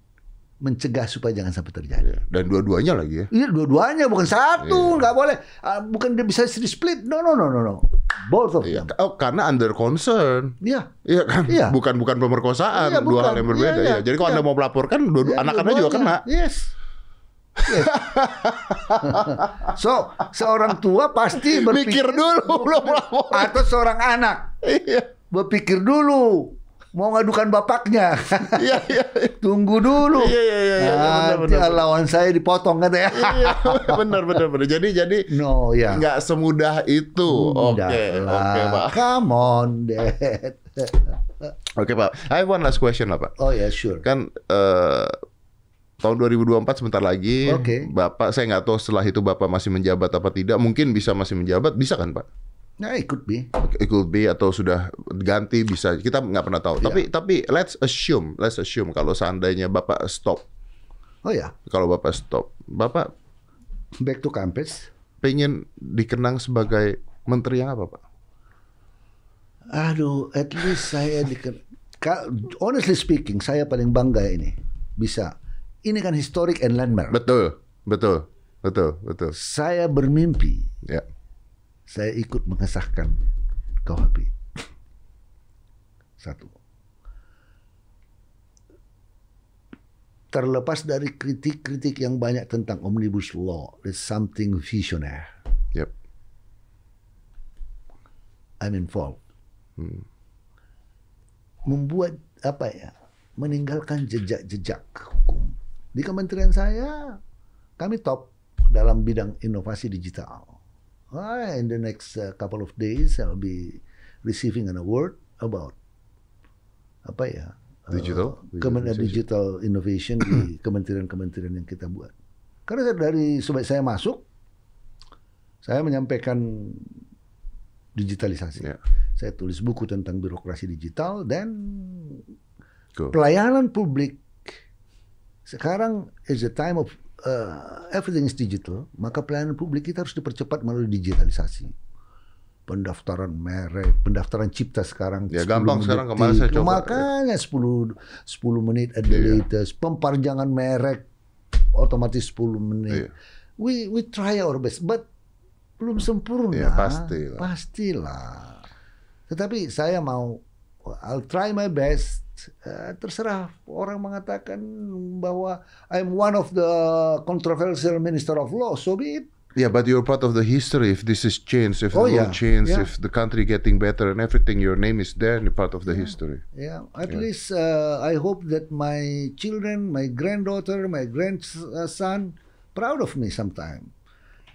mencegah supaya jangan sampai terjadi. Ya, dan dua-duanya lagi ya. Iya, dua-duanya bukan satu, iya. nggak ya. boleh. Ah, bukan dia bisa split. No, no, no, no, no Both of iya. them. Oh, karena under concern. Iya. Iya kan? Yeah. Bukan bukan pemerkosaan, bukan. Iya, dua hal yang berbeda iya, yeah. Yeah. Jadi kalau yeah. Anda mau melaporkan, yeah, anak Anda juga kena. Yes. Yes. so seorang tua pasti berpikir Mikir dulu belum atau seorang anak iya. berpikir dulu mau ngadukan bapaknya. Iya, iya, iya. Tunggu dulu. Iya, iya, iya. Ya, Nanti bener, bener. lawan saya dipotong kan ya. Iya, iya benar, benar, benar. Jadi, jadi no, ya. nggak semudah itu. Oke, oke, okay, okay, Pak. Come on, Dad. oke, okay, Pak. I have one last question lah, Pak. Oh, ya, yeah, sure. Kan uh, tahun 2024 sebentar lagi okay. Bapak saya nggak tahu setelah itu Bapak masih menjabat apa tidak mungkin bisa masih menjabat bisa kan Pak Ya, it could be. It could be atau sudah ganti bisa. Kita nggak pernah tahu. Yeah. Tapi tapi let's assume, let's assume kalau seandainya Bapak stop. Oh ya. Yeah. Kalau Bapak stop, Bapak back to campus. Pengen dikenang sebagai menteri yang apa, Pak? Aduh, at least saya dikenal. Honestly speaking, saya paling bangga ini bisa. Ini kan historic and landmark. Betul, betul, betul, betul. Saya bermimpi. Ya saya ikut mengesahkan KUHP. Satu. Terlepas dari kritik-kritik yang banyak tentang omnibus law, there's something visionary. Yep. I'm involved. Hmm. Membuat apa ya? Meninggalkan jejak-jejak hukum. Di kementerian saya, kami top dalam bidang inovasi digital Ah, in the next uh, couple of days I'll be receiving an award about apa ya? Uh, digital, uh, Kemen digital, digital innovation di kementerian-kementerian yang kita buat. Karena dari sebaik saya masuk, saya menyampaikan digitalisasi. Yeah. Saya tulis buku tentang birokrasi digital dan cool. pelayanan publik. Sekarang is the time of uh, everything is digital, maka pelayanan publik kita harus dipercepat melalui digitalisasi. Pendaftaran merek, pendaftaran cipta sekarang. Ya gampang menit sekarang kemarin saya coba. Makanya 10 10 menit adilitas, the yeah. Iya. pemparjangan merek otomatis 10 menit. Yeah. We we try our best, but belum sempurna. Ya, pastilah. Pastilah. Tetapi saya mau I'll try my best Eh, terserah orang mengatakan bahwa I'm one of the controversial minister of law, so be it. Yeah, but you're part of the history. If this is changed, if oh, the yeah. law changes, yeah. if the country getting better and everything, your name is there and you're part of the yeah. history. Yeah, at least uh, I hope that my children, my granddaughter, my grandson, uh, proud of me sometime.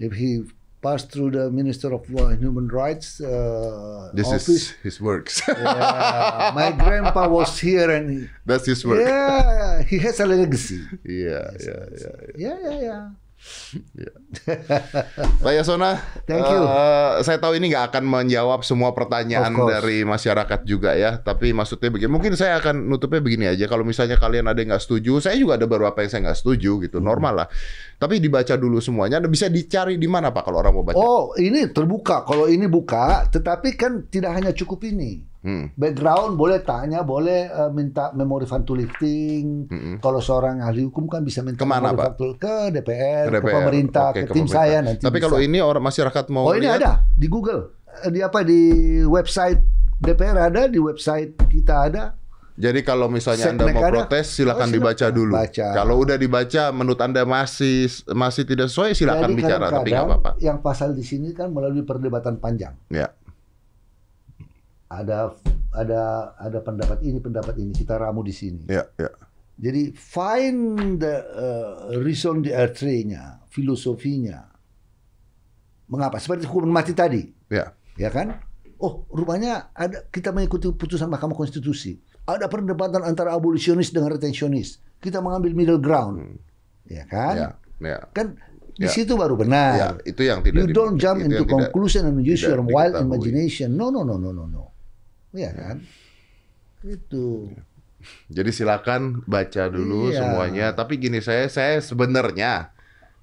If he passed through the Minister of Human Rights uh, this office. is his works. yeah, my grandpa was here and he, that's his work. Yeah, he has a legacy. yeah, yeah, yeah, yeah, yeah. yeah. Ya. Pak Yasona, Thank you. Uh, saya tahu ini nggak akan menjawab semua pertanyaan dari masyarakat juga ya, tapi maksudnya begini, mungkin saya akan nutupnya begini aja. Kalau misalnya kalian ada yang nggak setuju, saya juga ada beberapa yang saya nggak setuju gitu, hmm. normal lah. Tapi dibaca dulu semuanya, bisa dicari di mana Pak kalau orang mau baca? Oh, ini terbuka. Kalau ini buka, tetapi kan tidak hanya cukup ini hmm. background boleh tanya, boleh uh, minta memori fund lifting. Hmm. Kalau seorang ahli hukum kan bisa minta Kemana, memori fund ke DPR, DPR, ke pemerintah, okay, ke, ke tim pemerintah. saya nanti. Tapi bisa. kalau ini orang masyarakat mau Oh, ini lihat? ada di Google. Eh, di apa di website DPR ada, di website kita ada. Jadi kalau misalnya Anda mau ada. protes silakan oh, dibaca dulu. Baca. Kalau udah dibaca menurut Anda masih masih tidak sesuai silakan Jadi bicara tapi apa-apa. Yang pasal di sini kan melalui perdebatan panjang. Ya ada ada ada pendapat ini pendapat ini kita ramu di sini. Ya, ya. Jadi find the uh, reason di nya filosofinya. Mengapa? Seperti hukuman mati tadi. Ya. Ya kan? Oh, rupanya ada kita mengikuti putusan Mahkamah Konstitusi. Ada perdebatan antara abolisionis dengan retensionis. Kita mengambil middle ground. Hmm. Ya kan? Ya, ya. Kan di ya. situ baru benar. Ya, itu yang tidak You don't jump into conclusion tidak, and use your wild imagination. No, no, no, no, no, no. Iya kan? itu. Jadi silakan baca dulu iya. semuanya. Tapi gini saya saya sebenarnya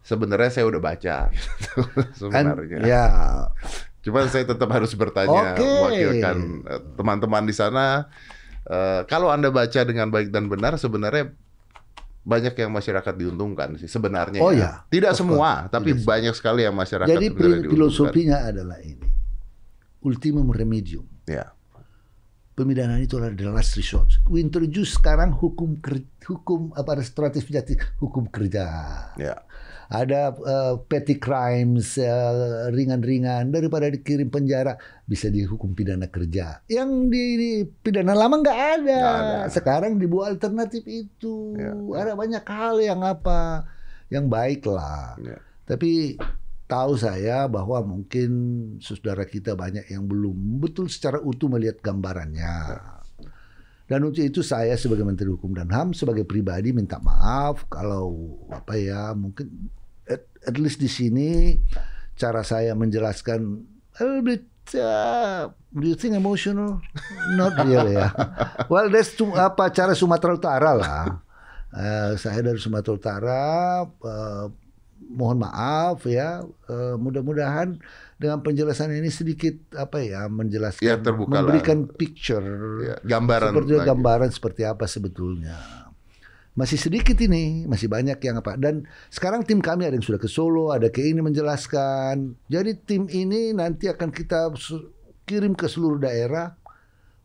sebenarnya saya udah baca sebenarnya. And, ya. Cuman saya tetap harus bertanya okay. wakilkan eh, teman-teman di sana. Uh, kalau anda baca dengan baik dan benar sebenarnya banyak yang masyarakat diuntungkan sih sebenarnya. Oh ya. ya. Tidak of semua, tapi Tidak. banyak sekali yang masyarakat. Jadi filosofinya adalah ini, ultimum remedium. Ya. Pemidanaan itu adalah the last resort. We introduce sekarang hukum hukum apa restoratif justice, hukum kerja. Yeah. Ada uh, petty crimes eh, ringan-ringan uh, daripada dikirim penjara bisa dihukum pidana kerja. Yang di, di pidana lama nggak ada. ada. Sekarang dibuat alternatif itu. Yeah. Ada banyak hal yang apa yang baik lah. Yeah. Tapi tahu saya bahwa mungkin saudara kita banyak yang belum betul secara utuh melihat gambarannya. Dan untuk itu saya sebagai Menteri Hukum dan HAM sebagai pribadi minta maaf kalau apa ya mungkin at, at least di sini cara saya menjelaskan a little bit uh, do you think emotional? Not really ya. Well, that's to, apa cara Sumatera Utara lah. Uh, saya dari Sumatera Utara, uh, mohon maaf ya eh, mudah-mudahan dengan penjelasan ini sedikit apa ya menjelaskan ya, memberikan picture ya, gambaran seperti lagi. gambaran seperti apa sebetulnya masih sedikit ini masih banyak yang apa dan sekarang tim kami ada yang sudah ke Solo ada ke ini menjelaskan jadi tim ini nanti akan kita kirim ke seluruh daerah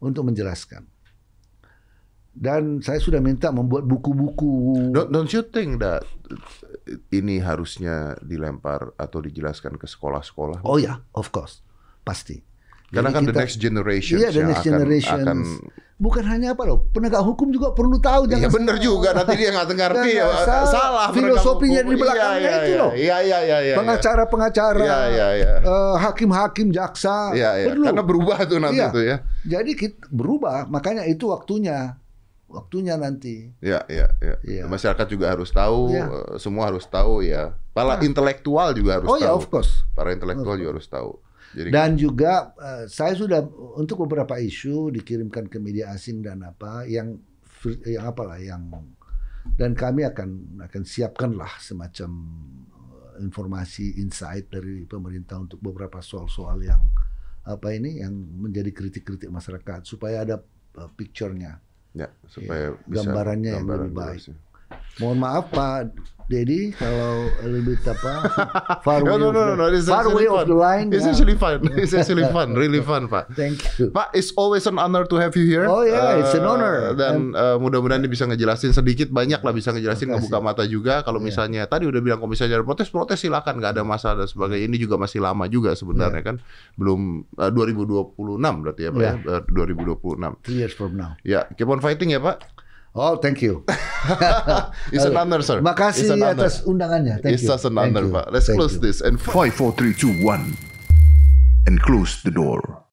untuk menjelaskan dan saya sudah minta membuat buku-buku. Don't, don't you think that ini harusnya dilempar atau dijelaskan ke sekolah-sekolah? Oh ya, of course, pasti. Karena kan the next generation iya, the next generation akan, bukan hanya apa loh penegak hukum juga perlu tahu iya, jangan. benar benar juga nanti dia nggak ngerti ya, salah, salah filosofinya di iya, belakangnya iya, itu iya. loh. Iya iya iya. iya pengacara pengacara, iya, iya, iya. Eh, hakim hakim jaksa iya, iya. perlu. Karena berubah tuh nanti iya. tuh ya. Jadi kita, berubah makanya itu waktunya waktunya nanti. Ya, ya, ya. ya. Masyarakat juga harus tahu, ya. semua harus tahu ya. Para nah. intelektual juga harus oh, iya, tahu. Oh ya, of course. Para intelektual course. juga harus tahu. Jadi, dan juga uh, saya sudah untuk beberapa isu dikirimkan ke media asing dan apa yang yang apalah yang dan kami akan akan siapkanlah semacam eh, informasi insight dari pemerintah untuk beberapa soal-soal yang apa ini yang menjadi kritik-kritik masyarakat supaya ada uh, picture-nya. Ya, supaya iya, bisa gambarannya yang lebih baik. Jelasnya. Mohon maaf Pak Dedi kalau lebih apa far away no, no, no, no, It's far fun. of the line. It's yeah. actually fun. It's actually fun. Really fun, Pak. Thank you. Pak, it's always an honor to have you here. Oh yeah, uh, it's an honor. Uh, dan uh, mudah-mudahan yeah. bisa ngejelasin sedikit banyak lah bisa ngejelasin ngebuka mata juga kalau misalnya tadi udah bilang kalau misalnya ada protes protes silakan nggak ada masalah dan sebagainya. Ini juga masih lama juga sebenarnya yeah. kan. Belum uh, 2026 berarti ya Pak ya? yeah. ya. puluh 2026. Three years from now. Ya, yeah. keep on fighting ya, Pak. Oh, thank you. It's an honor, sir. Makasih an honor. atas undangannya. Thank It's you. an honor, Pak. Let's thank close you. this and five, four, three, two, one, and close the door.